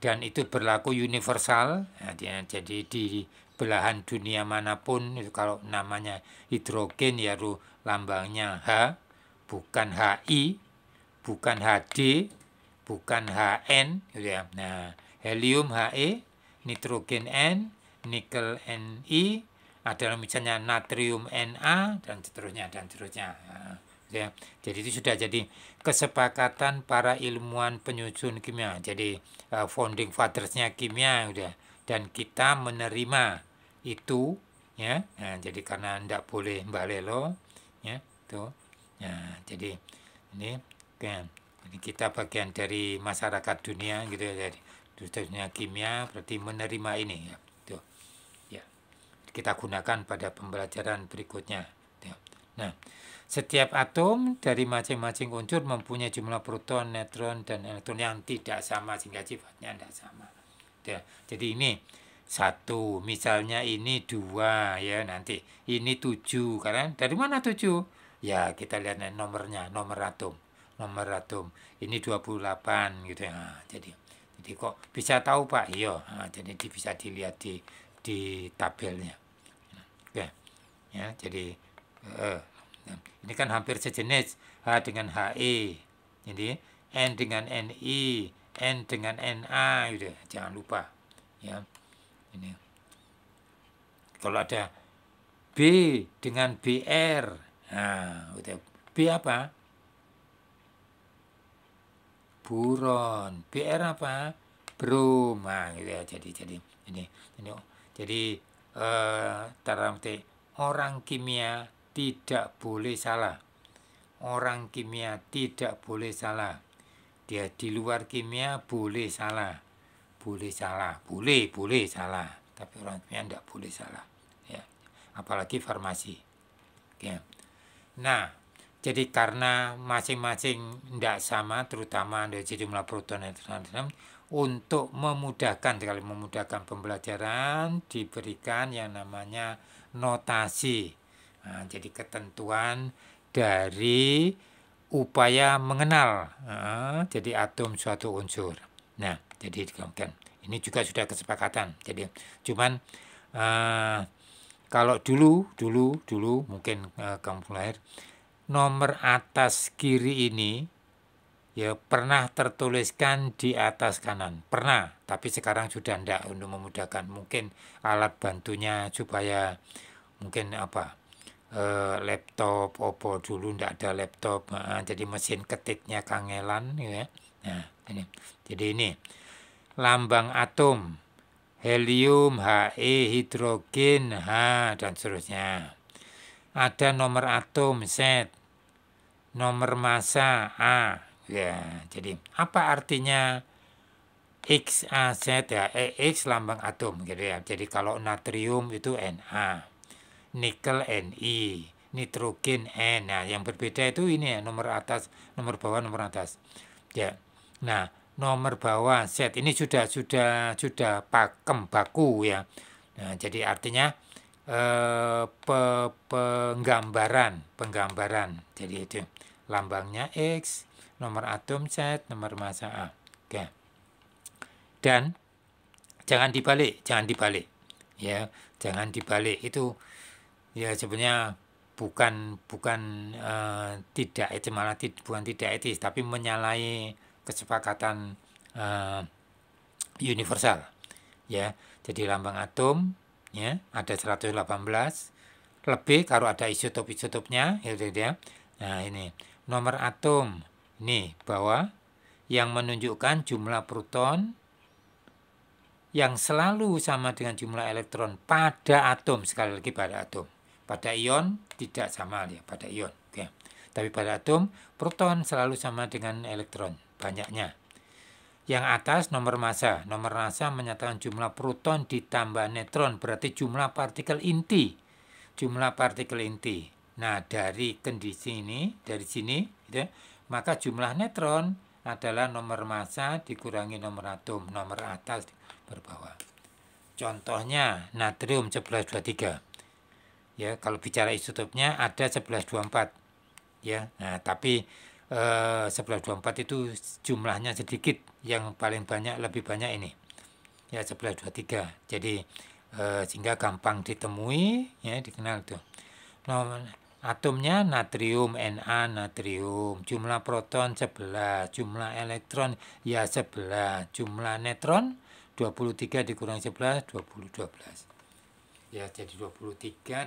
dan itu berlaku universal ya, jadi di belahan dunia manapun kalau namanya hidrogen ya lambangnya H bukan HI bukan HD bukan HN gitu ya. Nah, helium HE, nitrogen N, nikel NI, ada misalnya natrium Na dan seterusnya dan seterusnya. Nah, gitu ya. Jadi itu sudah jadi kesepakatan para ilmuwan penyusun kimia. Jadi uh, founding fathersnya kimia udah gitu ya. dan kita menerima itu ya. Nah, jadi karena tidak boleh Mbak Lelo ya, tuh. Nah, jadi ini kan kita bagian dari masyarakat dunia gitu ya dari dunia kimia berarti menerima ini ya itu ya kita gunakan pada pembelajaran berikutnya ya. nah setiap atom dari masing-masing unsur mempunyai jumlah proton, neutron, dan elektron yang tidak sama sehingga sifatnya tidak sama. Gitu ya. Jadi ini satu, misalnya ini dua ya nanti ini tujuh karena dari mana tujuh? Ya kita lihat nomornya, nomor atom nomor mamaratum ini 28 gitu ya nah, jadi jadi kok bisa tahu pak iya nah, jadi di, bisa dilihat di di tabelnya oke ya jadi eh, eh ini kan hampir sejenis H dengan he jadi N dengan NI N dengan NA gitu ya. jangan lupa ya ini kalau ada B dengan BR nah gitu. Ya. B apa buron br apa broma gitu ya jadi jadi ini ini jadi eh uh, orang kimia tidak boleh salah orang kimia tidak boleh salah dia di luar kimia boleh salah boleh salah boleh boleh salah tapi orang kimia tidak boleh salah ya apalagi farmasi ya. nah jadi karena masing-masing tidak sama, terutama dari jumlah proton dan neutron, untuk memudahkan sekali memudahkan pembelajaran diberikan yang namanya notasi. Nah, jadi ketentuan dari upaya mengenal nah, jadi atom suatu unsur. Nah, jadi kan ini juga sudah kesepakatan. Jadi cuman uh, kalau dulu dulu dulu mungkin uh, kamu lahir nomor atas kiri ini ya pernah tertuliskan di atas kanan. Pernah, tapi sekarang sudah tidak untuk memudahkan. Mungkin alat bantunya supaya mungkin apa e, laptop Oppo dulu tidak ada laptop, nah, jadi mesin ketiknya kangelan, ya. Nah ini, jadi ini lambang atom helium, He, hidrogen, H dan seterusnya. Ada nomor atom, set nomor masa A. Ya, jadi apa artinya X Z ya? Eh, X lambang atom gitu ya. Jadi kalau natrium itu Na, nikel Ni, nitrogen N. Nah, yang berbeda itu ini ya, nomor atas, nomor bawah, nomor atas. Ya. Nah, nomor bawah Z ini sudah sudah sudah pakem baku ya. Nah, jadi artinya eh, pe penggambaran, penggambaran. Jadi itu lambangnya X, nomor atom Z, nomor massa A. Oke. Dan jangan dibalik, jangan dibalik. Ya, jangan dibalik itu ya sebenarnya bukan bukan uh, tidak itu malah bukan tidak etis tapi menyalahi kesepakatan uh, universal ya jadi lambang atom ya ada 118 lebih kalau ada isotop-isotopnya gitu, gitu ya. Nah, ini nomor atom ini bawah yang menunjukkan jumlah proton yang selalu sama dengan jumlah elektron pada atom sekali lagi pada atom. Pada ion tidak sama ya, pada ion. Oke. Gitu ya. Tapi pada atom proton selalu sama dengan elektron banyaknya. Yang atas nomor massa. Nomor massa menyatakan jumlah proton ditambah neutron berarti jumlah partikel inti. Jumlah partikel inti. Nah, dari kondisi ini, dari sini, gitu, ya, maka jumlah neutron adalah nomor massa dikurangi nomor atom, nomor atas berbawah. Contohnya natrium 1123. Ya, kalau bicara isotopnya ada 1124. Ya, nah tapi 1124 eh, itu jumlahnya sedikit yang paling banyak lebih banyak ini ya 1123 jadi eh, sehingga gampang ditemui ya dikenal tuh nomor atomnya natrium Na natrium jumlah proton 11 jumlah elektron ya 11 jumlah netron 23 dikurangi 11 20 12 ya jadi 23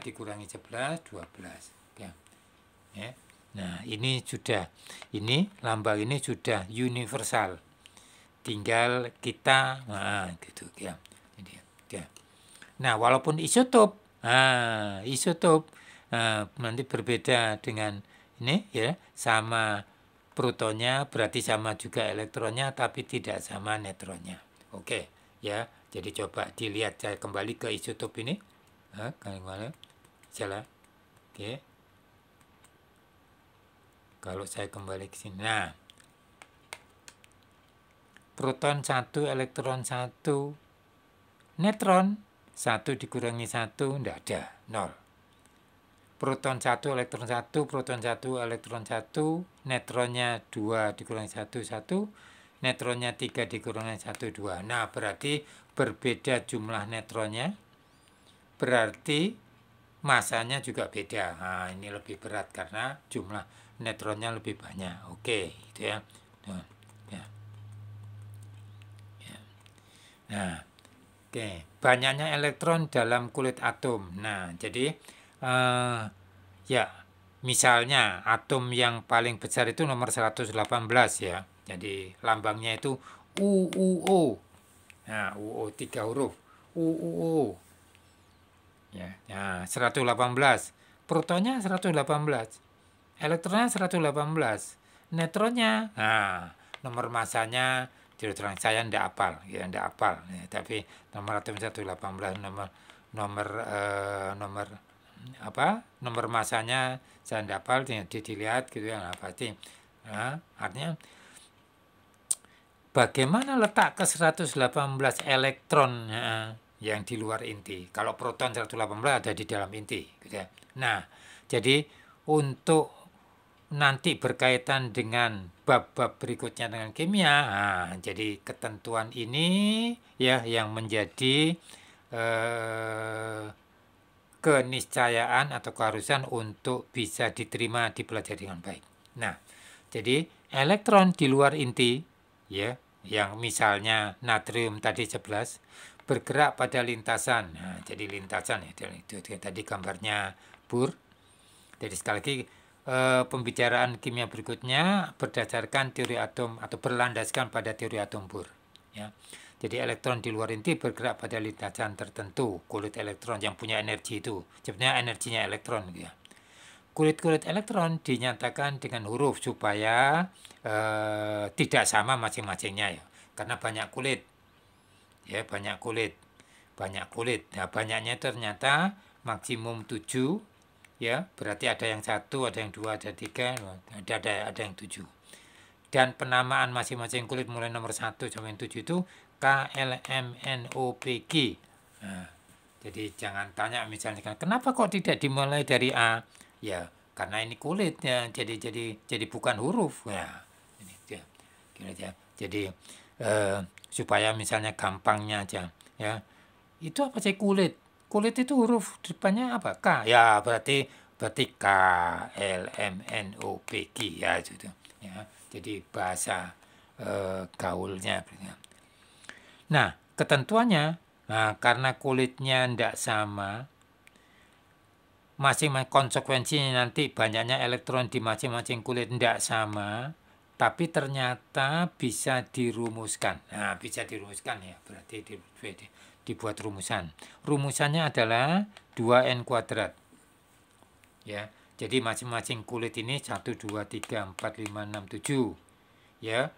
dikurangi 11 12 ya, ya. Nah, ini sudah, ini lambang ini sudah universal. Tinggal kita, nah, gitu ya. Jadi, ya. Nah, walaupun isotop, nah, isotop nah, nanti berbeda dengan ini ya, sama protonnya berarti sama juga elektronnya tapi tidak sama netronnya. Oke, ya. Jadi coba dilihat saya kembali ke isotop ini. Nah, kalau jalan. Oke kalau saya kembali ke sini nah proton satu, elektron satu, netron satu dikurangi satu, tidak ada nol. proton satu, elektron satu, proton satu, elektron satu, netronnya dua dikurangi satu satu, netronnya tiga dikurangi satu dua. nah berarti berbeda jumlah netronnya berarti masanya juga beda. Nah, ini lebih berat karena jumlah netronnya lebih banyak oke okay, gitu ya nah, ya. ya. nah oke okay. banyaknya elektron dalam kulit atom nah jadi uh, ya misalnya atom yang paling besar itu nomor 118 ya jadi lambangnya itu UUO nah UO tiga huruf UUO ya nah 118 protonnya 118 elektronnya 118 netronnya nah nomor masanya jadi terang saya tidak apal ya ndak apal ya, tapi nomor atom 118 nomor nomor eh, nomor apa nomor masanya saya tidak apal dilihat gitu ya nah, pasti nah, artinya bagaimana letak ke 118 elektron ya, yang di luar inti kalau proton 118 ada di dalam inti gitu ya nah jadi untuk nanti berkaitan dengan bab-bab berikutnya dengan kimia. Nah, jadi ketentuan ini ya yang menjadi eh, keniscayaan atau keharusan untuk bisa diterima dipelajari dengan baik. Nah, jadi elektron di luar inti ya yang misalnya natrium tadi 11 bergerak pada lintasan. Nah, jadi lintasan ya itu, itu, itu, itu tadi gambarnya bur. Jadi sekali lagi e, pembicaraan kimia berikutnya berdasarkan teori atom atau berlandaskan pada teori atom Bohr. Ya. Jadi elektron di luar inti bergerak pada lintasan tertentu, kulit elektron yang punya energi itu. Sebenarnya energinya elektron. Gitu ya. Kulit-kulit elektron dinyatakan dengan huruf supaya e, tidak sama masing-masingnya ya. Karena banyak kulit. Ya, banyak kulit. Banyak kulit. Nah, banyaknya ternyata maksimum 7 ya berarti ada yang satu ada yang dua ada tiga ada ada ada yang tujuh dan penamaan masing-masing kulit mulai nomor satu sampai yang tujuh itu KLMNOPG nah, jadi jangan tanya misalnya kenapa kok tidak dimulai dari A ya karena ini kulitnya jadi jadi jadi bukan huruf ya ini kira jadi eh, supaya misalnya gampangnya aja ya itu apa sih kulit kulit itu huruf depannya apa? K. Ya? ya, berarti berarti K L M N O P Q ya gitu. Ya, jadi bahasa eh, gaulnya. Ya. Nah, ketentuannya nah, karena kulitnya tidak sama masing-masing konsekuensinya nanti banyaknya elektron di masing-masing kulit tidak sama tapi ternyata bisa dirumuskan. Nah, bisa dirumuskan ya, berarti di dibuat rumusan. Rumusannya adalah 2n kuadrat. Ya, jadi masing-masing kulit ini 1 2 3 4 5 6 7. Ya.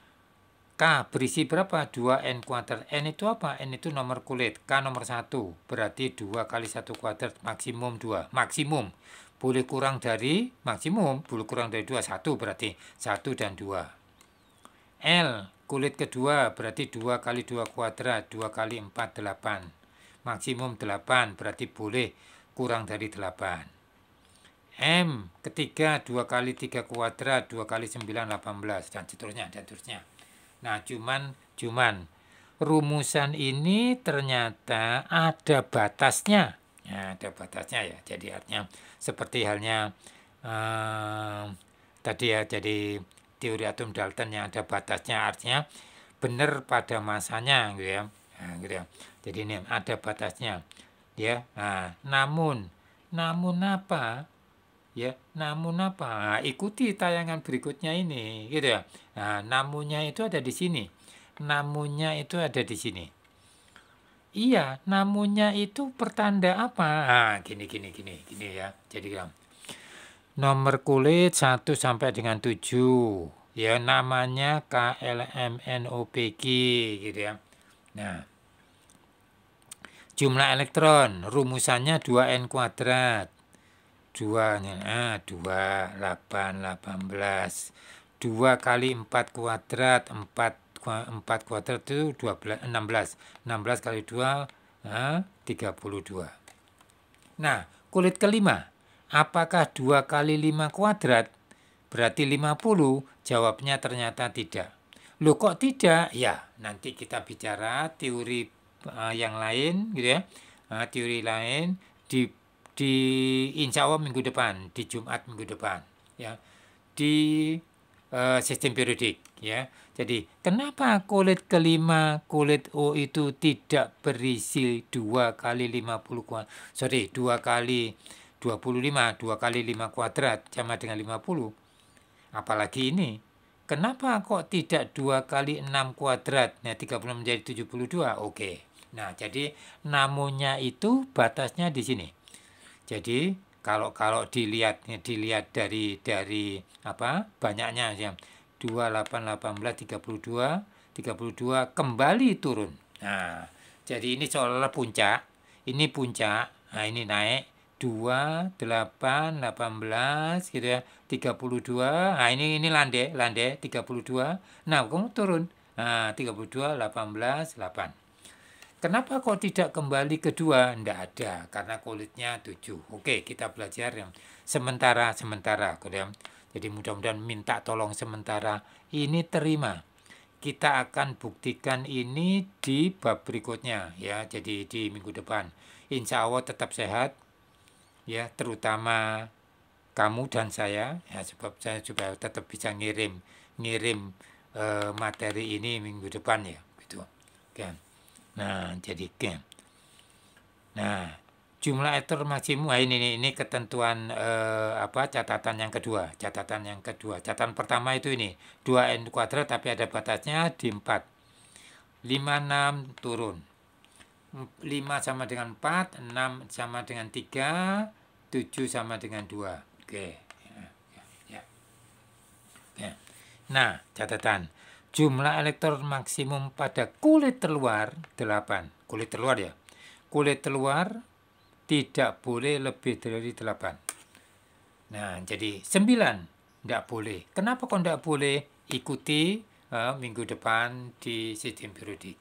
K berisi berapa? 2n kuadrat. N itu apa? N itu nomor kulit. K nomor 1. Berarti 2 kali 1 kuadrat maksimum 2. Maksimum. Boleh kurang dari maksimum, boleh kurang dari 2 1 berarti 1 dan 2. L Kulit kedua berarti 2 kali 2 kuadrat, 2 kali 4, 8. Maksimum 8 berarti boleh kurang dari 8. M ketiga 2 kali 3 kuadrat, 2 kali 9, 18, dan seterusnya, dan seterusnya. Nah, cuman, cuman, rumusan ini ternyata ada batasnya. Ya, ada batasnya ya, jadi artinya seperti halnya eh, tadi ya, jadi teori atom Dalton yang ada batasnya artinya benar pada masanya gitu ya. Nah, gitu ya. Jadi ini ada batasnya ya. Nah, namun namun apa? Ya, namun apa? Nah, ikuti tayangan berikutnya ini gitu ya. Nah, namunnya itu ada di sini. Namunnya itu ada di sini. Iya, namunnya itu pertanda apa? Nah, gini gini gini gini ya. Jadi gitu. Nomor kulit 1 sampai dengan 7. Ya, namanya KLMNOPG gitu ya. Nah, jumlah elektron, rumusannya 2N kuadrat. 2 nya ah, 2 8 18 2 kali 4 kuadrat 4 4 kuadrat itu 12 16 16 kali 2 ah, 32 nah kulit kelima apakah 2 kali 5 kuadrat berarti 50? Jawabnya ternyata tidak. Loh kok tidak? Ya, nanti kita bicara teori uh, yang lain gitu ya. Uh, teori lain di di insya Allah minggu depan, di Jumat minggu depan ya. Di uh, sistem periodik ya. Jadi, kenapa kulit kelima kulit O itu tidak berisi 2 kali 50 kuadrat? Sorry, 2 kali 25, 2 kali 5 kuadrat sama dengan 50. Apalagi ini, kenapa kok tidak 2 kali 6 kuadrat, nah 36 menjadi 72, oke. Nah, jadi namunya itu batasnya di sini. Jadi, kalau kalau dilihat dilihat dari dari apa banyaknya ya 28 18 32 32 kembali turun. Nah, jadi ini seolah-olah puncak, ini puncak, nah ini naik, 2, 8, 18 gitu ya. 32. Nah, ini ini landai, landai 32. Nah, kamu turun. Nah, 32, 18, 8. Kenapa kok tidak kembali ke 2? Tidak ada, karena kulitnya 7. Oke, kita belajar yang sementara-sementara. Gitu ya. Jadi mudah-mudahan minta tolong sementara. Ini terima. Kita akan buktikan ini di bab berikutnya. ya. Jadi di minggu depan. Insya Allah tetap sehat ya terutama kamu dan saya ya sebab saya juga tetap bisa ngirim ngirim e, materi ini minggu depan ya gitu kan nah jadi kan nah jumlah etor maksimum ini, nah, ini ini ketentuan e, apa catatan yang kedua catatan yang kedua catatan pertama itu ini dua n kuadrat tapi ada batasnya di empat lima enam turun 5 sama dengan 4, 6 sama dengan 3, 7 sama dengan 2. Oke. Okay. Ya, ya. Ya. ya. Nah, catatan. Jumlah elektron maksimum pada kulit terluar 8. Kulit terluar ya. Kulit terluar tidak boleh lebih dari 8. Nah, jadi 9 tidak boleh. Kenapa kok tidak boleh? Ikuti uh, minggu depan di sistem periodik.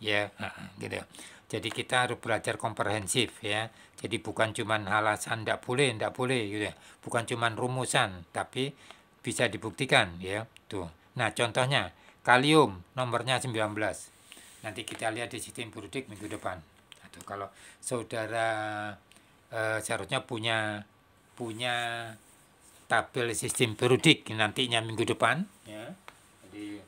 Ya, yeah. uh, gitu. Jadi kita harus belajar komprehensif ya. Jadi bukan cuma alasan tidak boleh, tidak boleh gitu ya. Bukan cuma rumusan, tapi bisa dibuktikan ya. Tuh. Nah, contohnya kalium nomornya 19. Nanti kita lihat di sistem periodik minggu depan. Atau nah, kalau saudara e, seharusnya punya punya tabel sistem periodik nantinya minggu depan ya. Jadi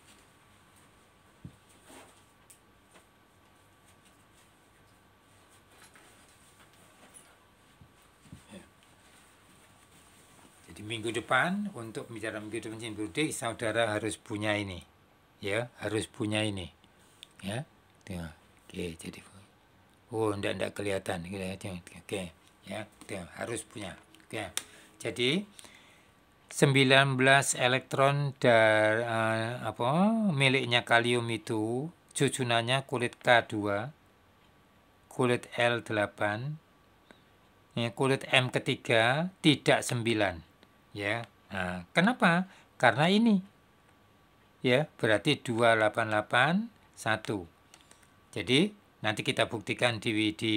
di minggu depan untuk bicara minggu depan Sinburde saudara harus punya ini ya harus punya ini ya tengok oke jadi oh ndak ndak kelihatan kelihatan oke ya tengok harus punya oke jadi 19 elektron dari eh, apa miliknya kalium itu cucunannya kulit K2 kulit L8 ya, kulit M ketiga tidak sembilan ya. Nah, kenapa? Karena ini. Ya, berarti 288 1. Jadi, nanti kita buktikan di di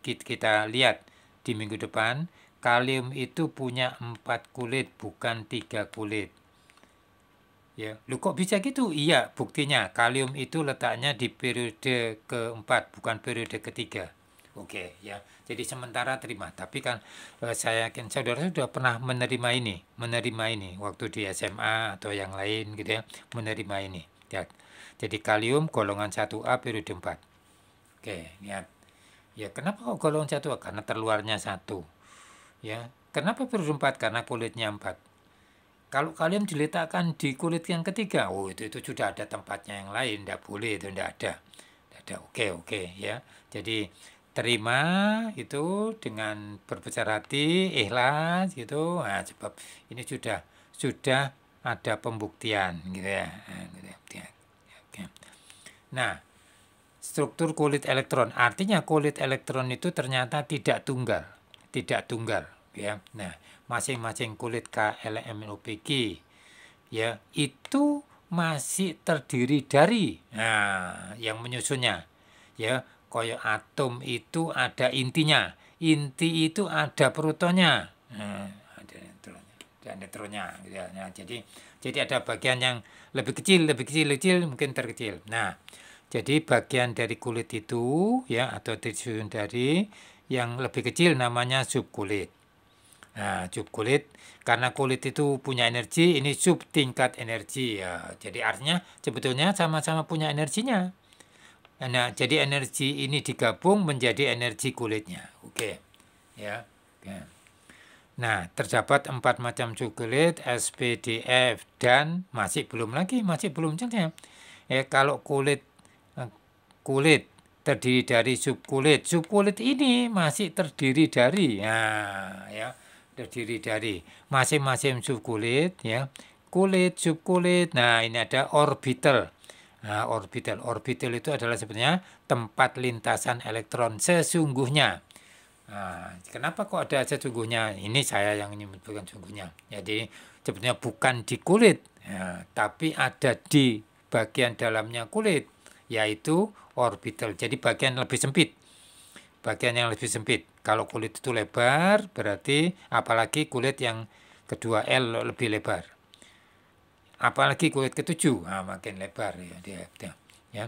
kit kita lihat di minggu depan kalium itu punya empat kulit bukan tiga kulit. Ya, lu kok bisa gitu? Iya, buktinya kalium itu letaknya di periode keempat bukan periode ketiga. Oke, okay, ya. Jadi sementara terima, tapi kan eh, saya yakin saudara sudah pernah menerima ini, menerima ini waktu di SMA atau yang lain gitu ya, menerima ini. Lihat. Ya. Jadi kalium golongan 1A periode 4. Oke, okay, lihat. Ya, kenapa kok golongan 1A? Karena terluarnya satu. Ya, kenapa periode 4? Karena kulitnya 4. Kalau kalium diletakkan di kulit yang ketiga, oh itu itu sudah ada tempatnya yang lain, tidak boleh itu tidak ada. Tidak ada. Oke, okay, oke, ya. Jadi terima itu dengan berbesar hati ikhlas gitu nah, sebab ini sudah sudah ada pembuktian gitu ya, nah, gitu ya nah struktur kulit elektron artinya kulit elektron itu ternyata tidak tunggal tidak tunggal ya nah masing-masing kulit KLMNOPG ya itu masih terdiri dari nah yang menyusunnya ya koyo atom itu ada intinya inti itu ada protonnya hmm, nah, ada neutronnya ada neutronnya gitu ya. Nah, jadi jadi ada bagian yang lebih kecil lebih kecil lebih kecil mungkin terkecil nah jadi bagian dari kulit itu ya atau disusun dari yang lebih kecil namanya subkulit. Nah, subkulit karena kulit itu punya energi, ini sub tingkat energi ya. Jadi artinya sebetulnya sama-sama punya energinya. Nah, jadi energi ini digabung menjadi energi kulitnya. Oke. Okay. Ya. Okay. Nah, terdapat empat macam kulit, SPDF dan masih belum lagi, masih belum jelas. Ya, kalau kulit eh, kulit terdiri dari subkulit. Subkulit ini masih terdiri dari ya, ya, terdiri dari masing-masing subkulit ya. Kulit, subkulit. Nah, ini ada orbital Nah, orbital. Orbital itu adalah sebenarnya tempat lintasan elektron sesungguhnya. Nah, kenapa kok ada sesungguhnya? Ini saya yang menyebutkan sesungguhnya. Jadi sebenarnya bukan di kulit, ya, tapi ada di bagian dalamnya kulit, yaitu orbital. Jadi bagian lebih sempit. Bagian yang lebih sempit. Kalau kulit itu lebar, berarti apalagi kulit yang kedua L lebih lebar apalagi kulit ketujuh nah, makin lebar ya dia, ya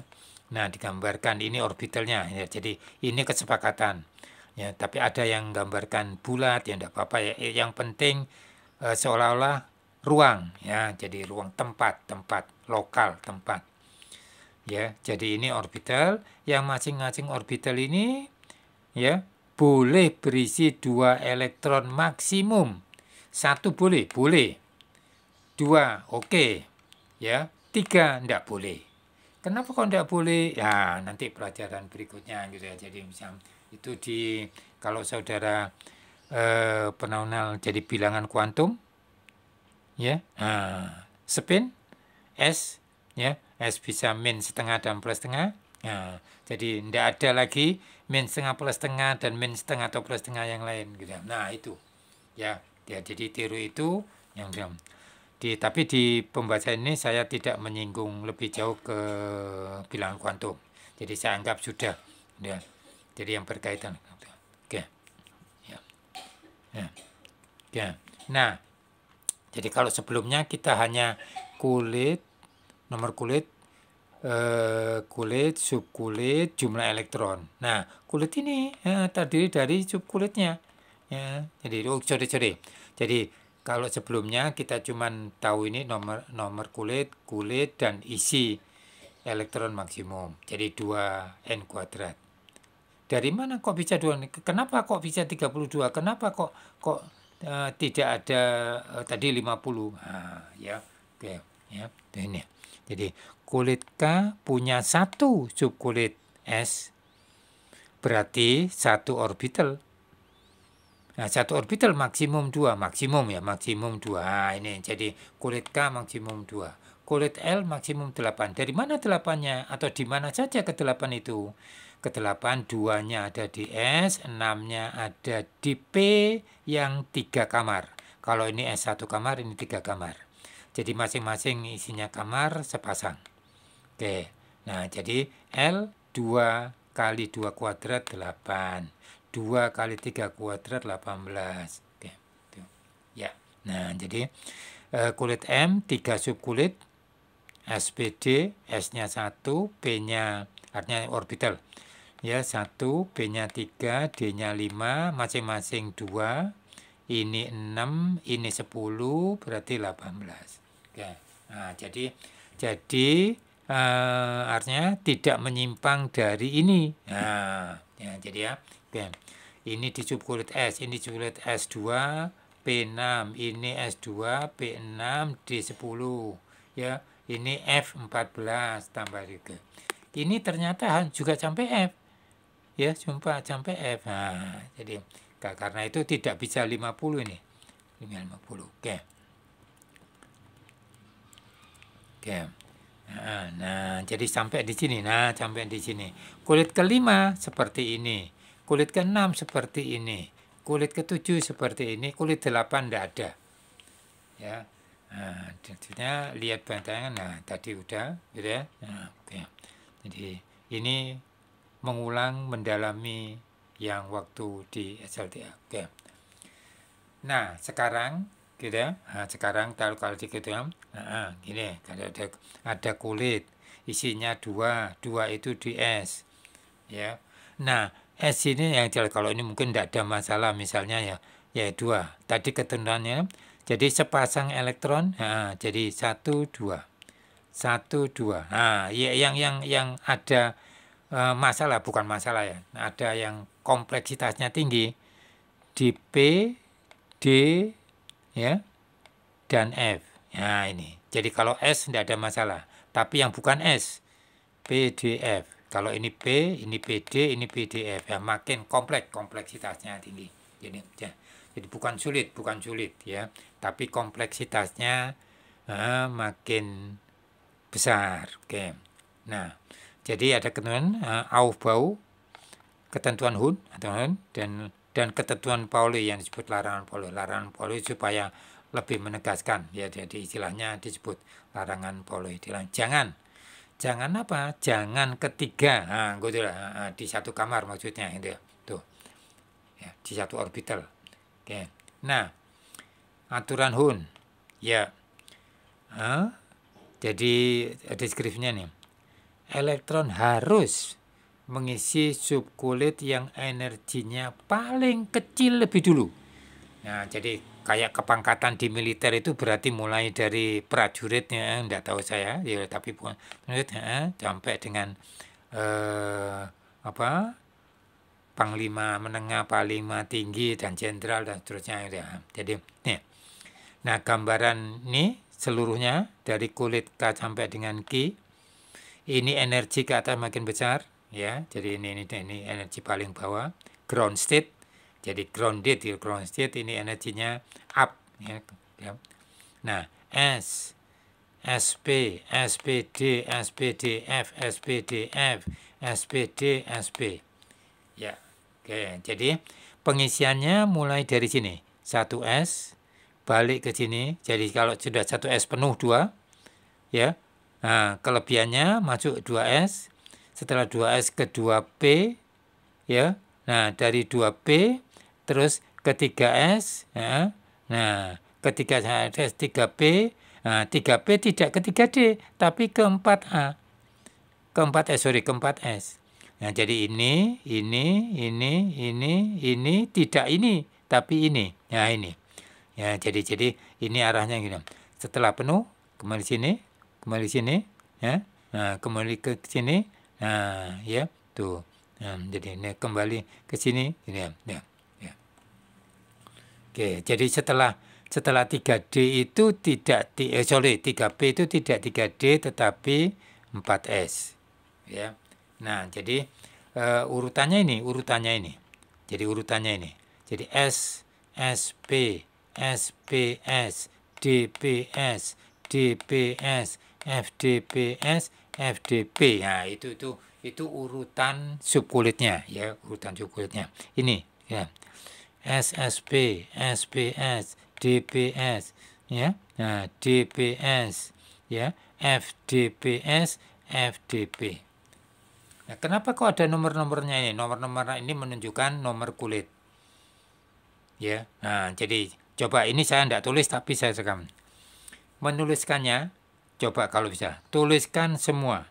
nah digambarkan ini orbitalnya ya, jadi ini kesepakatan ya tapi ada yang gambarkan bulat ya tidak apa-apa ya yang penting e, seolah-olah ruang ya jadi ruang tempat tempat lokal tempat ya jadi ini orbital yang masing-masing orbital ini ya boleh berisi dua elektron maksimum satu boleh boleh Dua, oke. Okay. Ya, tiga, tidak boleh. Kenapa kok tidak boleh? Ya, nanti pelajaran berikutnya gitu ya. Jadi misal itu di kalau saudara eh, penaunal jadi bilangan kuantum, ya, nah, spin, s, ya, s bisa min setengah dan plus setengah. Nah, jadi tidak ada lagi min setengah plus setengah dan min setengah atau plus setengah yang lain gitu. Nah itu ya, ya jadi tiru itu yang bilang di tapi di pembahasan ini saya tidak menyinggung lebih jauh ke bilangan kuantum. Jadi saya anggap sudah ya. Jadi yang berkaitan. Oke. Okay. Ya. ya. Ya. Nah, jadi kalau sebelumnya kita hanya kulit nomor kulit eh, kulit subkulit jumlah elektron. Nah, kulit ini ya, terdiri dari subkulitnya. Ya. Jadi oh, sorry, sorry. Jadi kalau sebelumnya kita cuma tahu ini nomor nomor kulit, kulit dan isi elektron maksimum. Jadi 2 n kuadrat. Dari mana kok bisa dua? Kenapa kok bisa 32? Kenapa kok kok uh, tidak ada uh, tadi 50? Nah, ya. Oke, ya. Ini. Jadi kulit K punya satu subkulit S. Berarti satu orbital Nah, satu orbital maksimum dua maksimum ya, maksimum dua ah, ini. Jadi kulit K maksimum dua kulit L maksimum delapan Dari mana delapannya atau di mana saja ke delapan itu? Ke delapan duanya ada di S, enamnya ada di P yang tiga kamar. Kalau ini s satu kamar, ini tiga kamar. Jadi masing-masing isinya kamar sepasang. Oke. Nah, jadi L dua kali dua kuadrat delapan 2 kali 3 kuadrat 18. Oke, itu. Ya. Nah, jadi eh, kulit M 3 subkulit SPD S-nya 1, B-nya artinya orbital. Ya, 1, B-nya 3, D-nya 5, masing-masing 2. Ini 6, ini 10, berarti 18. Oke. Ya, nah, jadi jadi uh, artinya tidak menyimpang dari ini. Nah, ya, jadi ya Oke. Ini dicup kulit S, ini cup kulit S2, P6, ini S2, P6, D10. Ya, ini F14 tambah 3. Ini ternyata juga sampai F. Ya, jumpa sampai F. Nah, jadi karena itu tidak bisa 50 ini. 50. Oke. Oke. Nah, nah, jadi sampai di sini. Nah, sampai di sini. Kulit kelima seperti ini Kulit ke-6 seperti ini, kulit ke-7 seperti ini, kulit 8 tidak ada. Ya. Nah, jadinya lihat bantanya, Nah, tadi udah, gitu ya. Nah, oke. Okay. Jadi ini mengulang mendalami yang waktu di SLTA. Oke. Okay. Nah, sekarang gitu ya. Nah, sekarang kalau kalau di gitu ya. Nah, gini, kalau ada ada kulit isinya dua, dua itu di S. Ya. Nah, S ini yang kalau ini mungkin tidak ada masalah misalnya ya ya dua tadi ketentuannya jadi sepasang elektron nah, jadi satu dua satu dua nah ya, yang yang yang ada uh, masalah bukan masalah ya ada yang kompleksitasnya tinggi di P D ya dan F nah ini jadi kalau S tidak ada masalah tapi yang bukan S P D F kalau ini P, ini PD, ini PDF ya makin kompleks kompleksitasnya tinggi. Jadi ya, jadi bukan sulit, bukan sulit ya, tapi kompleksitasnya eh, makin besar. Oke. Nah, jadi ada ketentuan eh, auf bau, ketentuan hun atau hun dan dan ketentuan Pauli yang disebut larangan Pauli, larangan Pauli supaya lebih menegaskan ya jadi istilahnya disebut larangan Pauli. Jangan jangan apa jangan ketiga nah, gitu lah di satu kamar maksudnya itu ya. tuh ya, di satu orbital oke nah aturan hun ya nah, jadi deskripsinya nih elektron harus mengisi subkulit yang energinya paling kecil lebih dulu nah jadi kayak kepangkatan di militer itu berarti mulai dari prajuritnya enggak tahu saya ya tapi pun ya, sampai dengan eh, apa panglima menengah panglima tinggi dan jenderal dan seterusnya ya. jadi nih nah gambaran ini seluruhnya dari kulit K sampai dengan Ki ini energi ke atas makin besar ya jadi ini ini ini energi paling bawah ground state jadi grounded, di ya, ground state ini energinya up. Ya. ya. Nah, S, SP, SPD, SPDF, SPDF, SPD, SP. Ya, oke. Jadi pengisiannya mulai dari sini. 1S, balik ke sini. Jadi kalau sudah 1S penuh 2, ya. Nah, kelebihannya masuk 2S, setelah 2S ke 2P, ya. Nah, dari 2P terus ke 3S, ya. nah ketiga s tiga p nah, 3P tidak ke 3D, tapi keempat a keempat s sorry, keempat 4S. Nah, jadi ini, ini, ini, ini, ini, tidak ini, tapi ini, ya nah, ini. Ya, jadi jadi ini arahnya gini. Setelah penuh, kembali sini, kembali sini, ya. Nah, kembali ke sini, nah, ya, tuh. Nah, jadi ini kembali ke sini, ini, ya. Oke, jadi setelah setelah 3D itu tidak di eh, sorry 3P itu tidak 3D tetapi 4S. Ya. Nah, jadi uh, urutannya ini, urutannya ini. Jadi urutannya ini. Jadi S S S S S S P P P P D D F D P S F D P. Nah, itu itu itu urutan subkulitnya ya, urutan subkulitnya. Ini ya. SSP, SPS, DPS, ya, nah, DPS, ya, FDPS, FDP. Nah, kenapa kok ada nomor-nomornya ini? Nomor-nomor ini menunjukkan nomor kulit. Ya, nah, jadi coba ini saya tidak tulis tapi saya rekam. Menuliskannya, coba kalau bisa, tuliskan semua.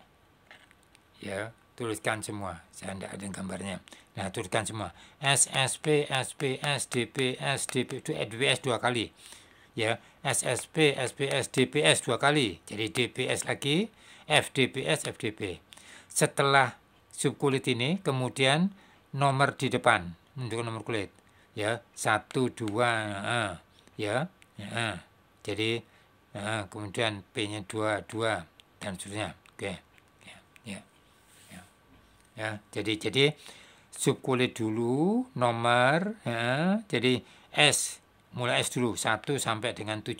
Ya, tuliskan semua. Saya tidak ada gambarnya. Nah, turunkan semua. SSP, SP, SDP, SDP, itu DPS dua kali. Ya, SSP, SP, s dua kali. Jadi DPS lagi, FDPS, FDP. Setelah subkulit ini, kemudian nomor di depan menunjukkan nomor kulit. Ya, satu dua uh, ya. Uh, jadi uh, kemudian P-nya dua dua dan seterusnya. Oke. Okay. Ya ya, ya. ya. jadi jadi subkulit dulu nomor ya, jadi S mulai S dulu 1 sampai dengan 7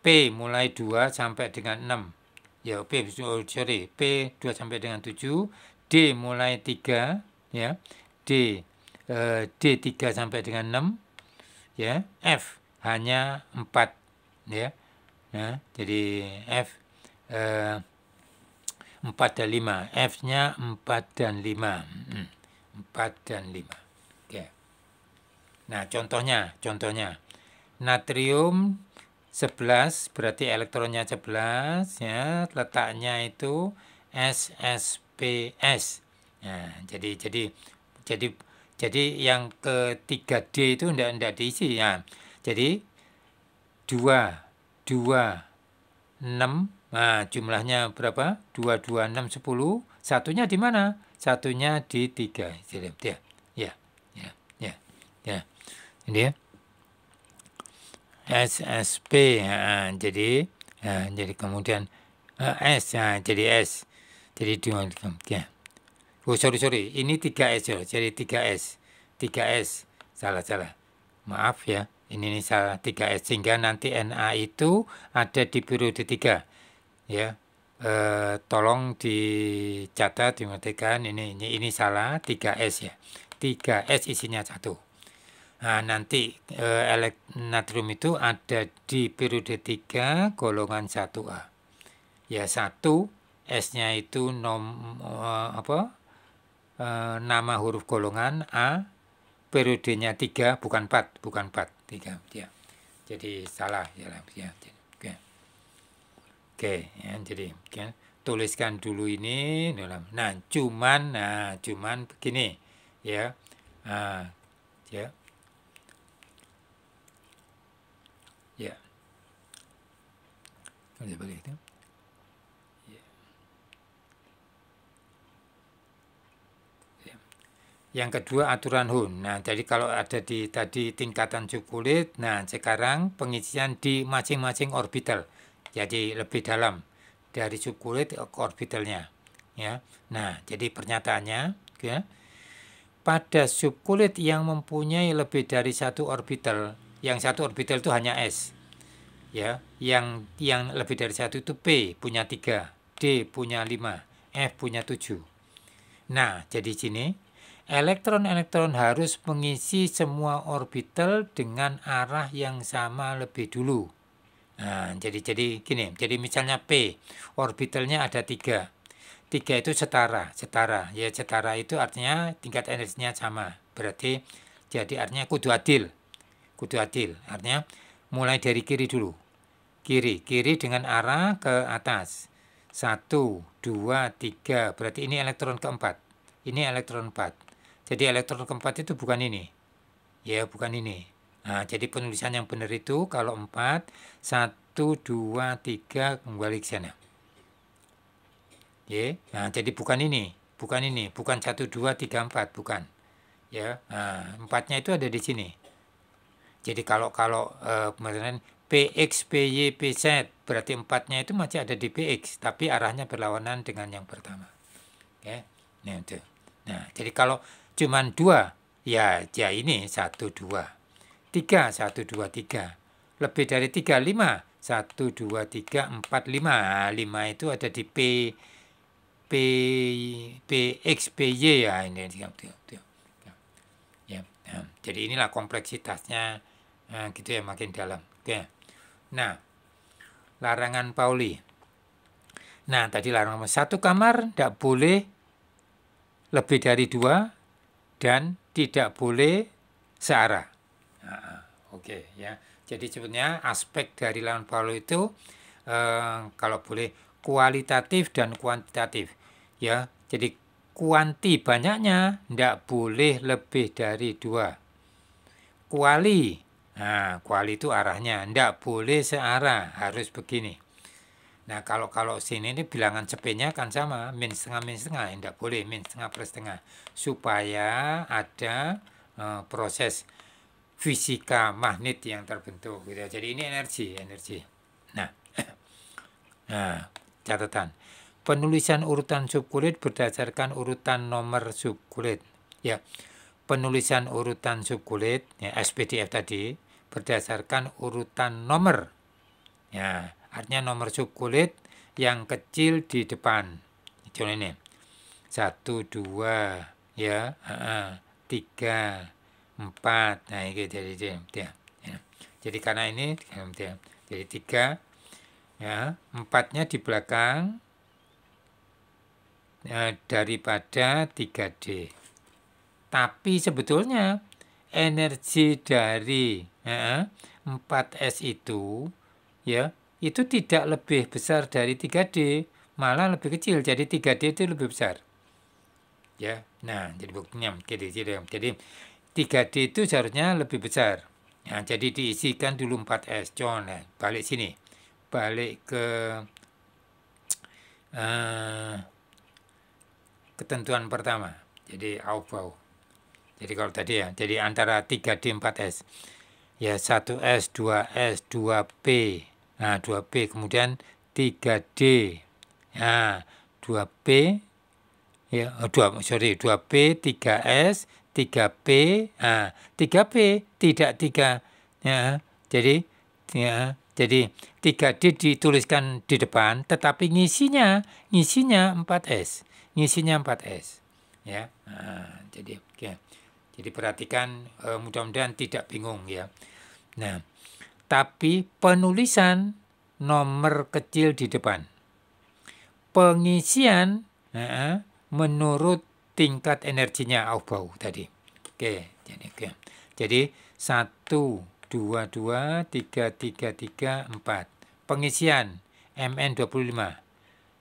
P mulai 2 sampai dengan 6 ya P oh, sorry P 2 sampai dengan 7 D mulai 3 ya D eh, D3 sampai dengan 6 ya F hanya 4 ya nah, jadi F eh, 4 dan 5. F-nya 4 dan 5. Hmm. 4 dan 5. Oke. Nah, contohnya, contohnya. Natrium 11 berarti elektronnya 11 ya, letaknya itu SSPS. Nah, ya, jadi jadi jadi jadi yang ke 3 D itu ndak ndak diisi ya. Jadi 2 2 6 Nah, jumlahnya berapa? 2, 2, 6, 10. Satunya di mana? Satunya di 3. Jadi, ya. Ya. Ya. Ya. ya. Ini ya. SSP. Nah, jadi, nah, jadi kemudian uh, S. Nah, jadi S. Jadi, 2, 3. ya. Oh, sorry, sorry. Ini 3S. Ya. Jadi, 3S. 3S. Salah-salah. Maaf ya. Ini, ini salah 3S. Sehingga nanti NA itu ada di periode 3 ya eh, tolong dicatat dimatikan ini ini ini salah 3S ya 3S isinya satu nah nanti eh, elek natrium itu ada di periode 3 golongan 1A ya satu S-nya itu nom eh, apa eh, nama huruf golongan A periodenya 3 bukan 4 bukan 4 3 ya jadi salah ya, ya. Oke, ya, jadi ya, tuliskan dulu ini dalam. Nah, cuman, nah, cuman begini, ya, nah, ya, ya, seperti itu. Ya. Yang kedua aturan HUN. Nah, jadi kalau ada di tadi tingkatan cukulit, nah sekarang pengisian di masing-masing orbital jadi lebih dalam dari subkulit ke orbitalnya ya nah jadi pernyataannya ya pada subkulit yang mempunyai lebih dari satu orbital yang satu orbital itu hanya s ya yang yang lebih dari satu itu p punya tiga d punya lima f punya tujuh nah jadi sini elektron-elektron harus mengisi semua orbital dengan arah yang sama lebih dulu Nah, jadi jadi gini, jadi misalnya P orbitalnya ada tiga, tiga itu setara, setara ya setara itu artinya tingkat energinya sama, berarti jadi artinya kudu adil, kudu adil, artinya mulai dari kiri dulu, kiri kiri dengan arah ke atas, satu, dua, tiga, berarti ini elektron keempat, ini elektron empat, jadi elektron keempat itu bukan ini, ya bukan ini, Nah, jadi penulisan yang benar itu kalau 4, 1, 2, 3, kembali ke sana. Ya, nah, jadi bukan ini, bukan ini, bukan 1, 2, 3, 4, bukan. Ya, nah, empatnya itu ada di sini. Jadi kalau kalau uh, eh, PX, PY, PZ, berarti empatnya itu masih ada di PX, tapi arahnya berlawanan dengan yang pertama. Ya, nah, itu. nah jadi kalau cuman dua, ya, ya ini 1, 2. 3, 1, 2, 3. Lebih dari 3, 5. 1, 2, 3, 4, 5. 5 itu ada di P, P, P, X, P, Y ah, ya. Ini, ya. Nah, jadi inilah kompleksitasnya nah, gitu ya makin dalam. Oke. Nah, larangan Pauli. Nah, tadi larangan satu kamar tidak boleh lebih dari dua dan tidak boleh searah. Nah, Oke okay, ya. Jadi sebenarnya aspek dari lawan Paulo itu eh, kalau boleh kualitatif dan kuantitatif ya. Jadi kuanti banyaknya tidak boleh lebih dari dua. Kuali, nah kuali itu arahnya tidak boleh searah harus begini. Nah kalau kalau sini ini bilangan cepenya kan sama min setengah min setengah tidak boleh min setengah per setengah supaya ada uh, proses fisika magnet yang terbentuk gitu. Jadi ini energi, energi. Nah, nah catatan. Penulisan urutan subkulit berdasarkan urutan nomor subkulit. Ya, penulisan urutan subkulit ya, SPDF tadi berdasarkan urutan nomor. Ya, artinya nomor subkulit yang kecil di depan. Contoh ini. satu dua ya, tiga empat nah itu jadi jadi ya. jadi karena ini jadi tiga ya empatnya di belakang ya, daripada 3D tapi sebetulnya energi dari ya, 4S itu ya itu tidak lebih besar dari 3D malah lebih kecil jadi 3D itu lebih besar ya nah jadi buktinya jadi jadi 3D itu seharusnya lebih besar. Nah, jadi diisikan dulu 4S. Contoh, eh, balik sini. Balik ke uh, ketentuan pertama. Jadi aufbau. Jadi kalau tadi ya, jadi antara 3D 4S. Ya 1S, 2S, 2P. Nah, 2P kemudian 3D. Nah, 2P ya 2 sorry 2P, 3S, 3P. Nah, 3P tidak 3. Ya, jadi ya, jadi 3D dituliskan di depan tetapi ngisinya ngisinya 4S. Ngisinya 4S. Ya. Nah, jadi ya. Jadi perhatikan eh, mudah-mudahan tidak bingung ya. Nah, tapi penulisan nomor kecil di depan. Pengisian ya, menurut tingkat energinya aufbau tadi. Oke, jadi oke. Jadi 1 2 2 3 3 3 4. Pengisian MN 25.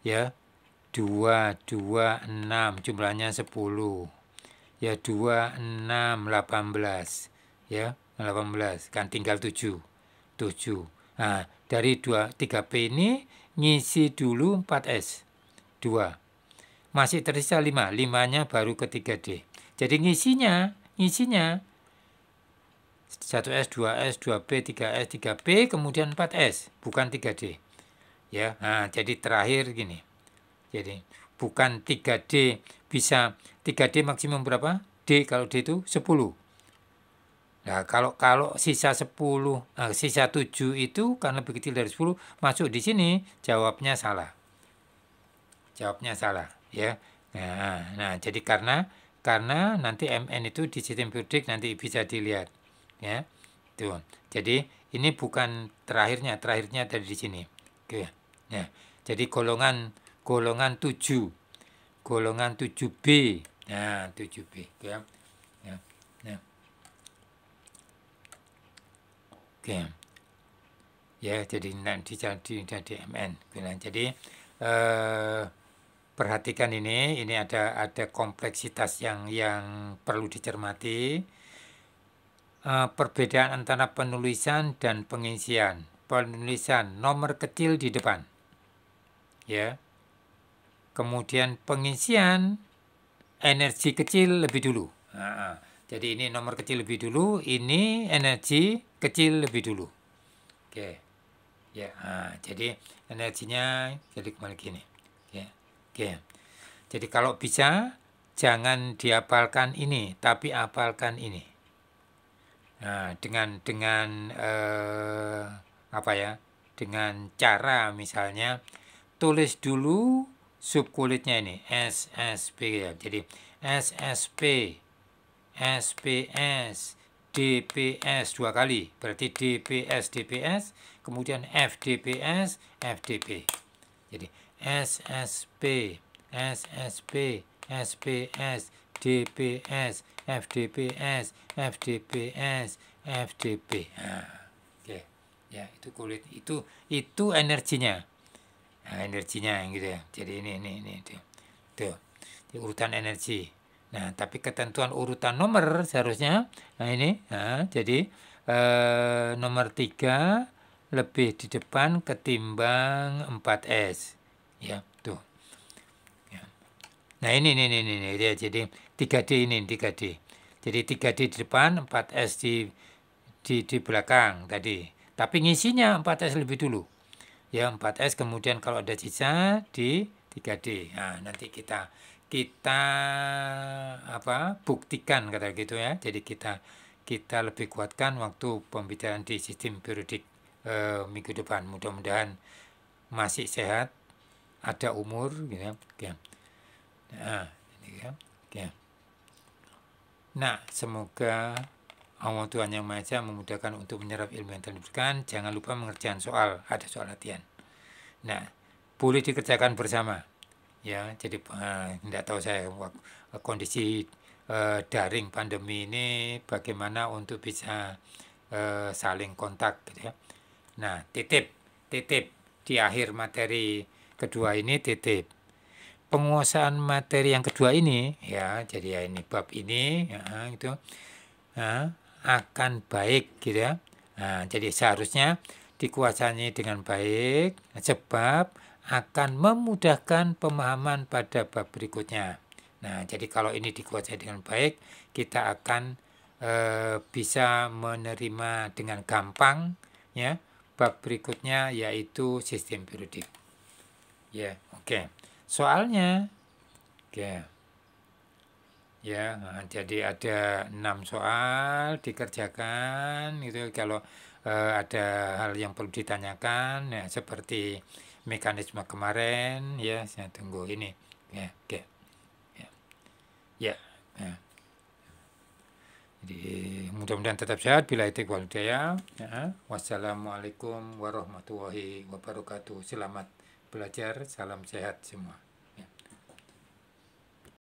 Ya. 2 2 6 jumlahnya 10. Ya 2 6 18. Ya, 18 kan tinggal 7. 7. Nah, dari 2 3P ini ngisi dulu 4S. 2 masih tersisa 5. Lima. nya baru ke 3D. Jadi ngisinya, ngisinya 1S, 2S, 2B, 3S, 3B, kemudian 4S, bukan 3D. Ya, nah, jadi terakhir gini. Jadi bukan 3D bisa 3D maksimum berapa? D kalau D itu 10. Nah, kalau kalau sisa 10, nah, eh, sisa 7 itu karena lebih kecil dari 10 masuk di sini, jawabnya salah. Jawabnya salah ya. Nah, nah jadi karena karena nanti MN itu di sistem periodik nanti bisa dilihat ya. Tuh. Jadi ini bukan terakhirnya, terakhirnya dari di sini. Oke. Nah, jadi golongan golongan 7. Golongan 7B. Nah, 7B ya. Nah. nah. Ya, jadi nanti jadi jadi MN. Jadi eh perhatikan ini ini ada ada kompleksitas yang yang perlu dicermati e, perbedaan antara penulisan dan pengisian penulisan nomor kecil di depan ya kemudian pengisian energi kecil lebih dulu nah, jadi ini nomor kecil lebih dulu ini energi kecil lebih dulu oke ya nah, jadi energinya jadi kembali gini Oke. Jadi kalau bisa jangan diapalkan ini, tapi apalkan ini. Nah, dengan dengan eh, apa ya? Dengan cara misalnya tulis dulu subkulitnya ini SSP ya. Jadi SSP SPS DPS dua kali berarti DPS DPS kemudian FDPS FDP jadi SSP, SSP, SPS, DPS, FDPS, FDPS, FDP. oke. Okay. Ya, itu kulit itu itu energinya. Nah, energinya gitu ya. Jadi ini ini ini itu. Tuh. Jadi, urutan energi. Nah, tapi ketentuan urutan nomor seharusnya nah ini. Nah, jadi eh, nomor tiga lebih di depan ketimbang 4S. Ya, tuh. Ya. Nah ini, ini, ini, ini, ya, jadi 3D ini, 3D. Jadi 3D di depan, 4S di, di, di belakang tadi. Tapi ngisinya 4S lebih dulu. Ya, 4S kemudian kalau ada sisa di 3D. Nah, nanti kita kita apa buktikan kata gitu ya jadi kita kita lebih kuatkan waktu pembicaraan di sistem periodik e, minggu depan mudah-mudahan masih sehat ada umur gitu ya. Nah, ini ya. Oke. Nah, semoga Allah Tuhan Yang Maha memudahkan untuk menyerap ilmu yang diberikan. Jangan lupa mengerjakan soal, ada soal latihan. Nah, boleh dikerjakan bersama. Ya, jadi tidak eh, uh, tahu saya kondisi uh, daring pandemi ini bagaimana untuk bisa uh, saling kontak gitu ya. Nah, titip, titip di akhir materi kedua ini titip. Penguasaan materi yang kedua ini, ya, jadi ya ini bab ini, ya, itu ya, akan baik, gitu ya. Nah, jadi seharusnya dikuasai dengan baik, sebab akan memudahkan pemahaman pada bab berikutnya. Nah, jadi kalau ini dikuasai dengan baik, kita akan e, bisa menerima dengan gampang, ya, bab berikutnya yaitu sistem periodik. Ya, oke. Okay. Soalnya, oke. Okay. Ya, yeah, nah, jadi ada enam soal dikerjakan itu Kalau eh, ada hal yang perlu ditanyakan, ya seperti mekanisme kemarin, ya saya tunggu ini. Ya, oke. Okay. Ya. ya. ya. Jadi mudah-mudahan tetap sehat bila itu kualitas ya. ya. Wassalamualaikum warahmatullahi wabarakatuh. Selamat belajar. Salam sehat semua.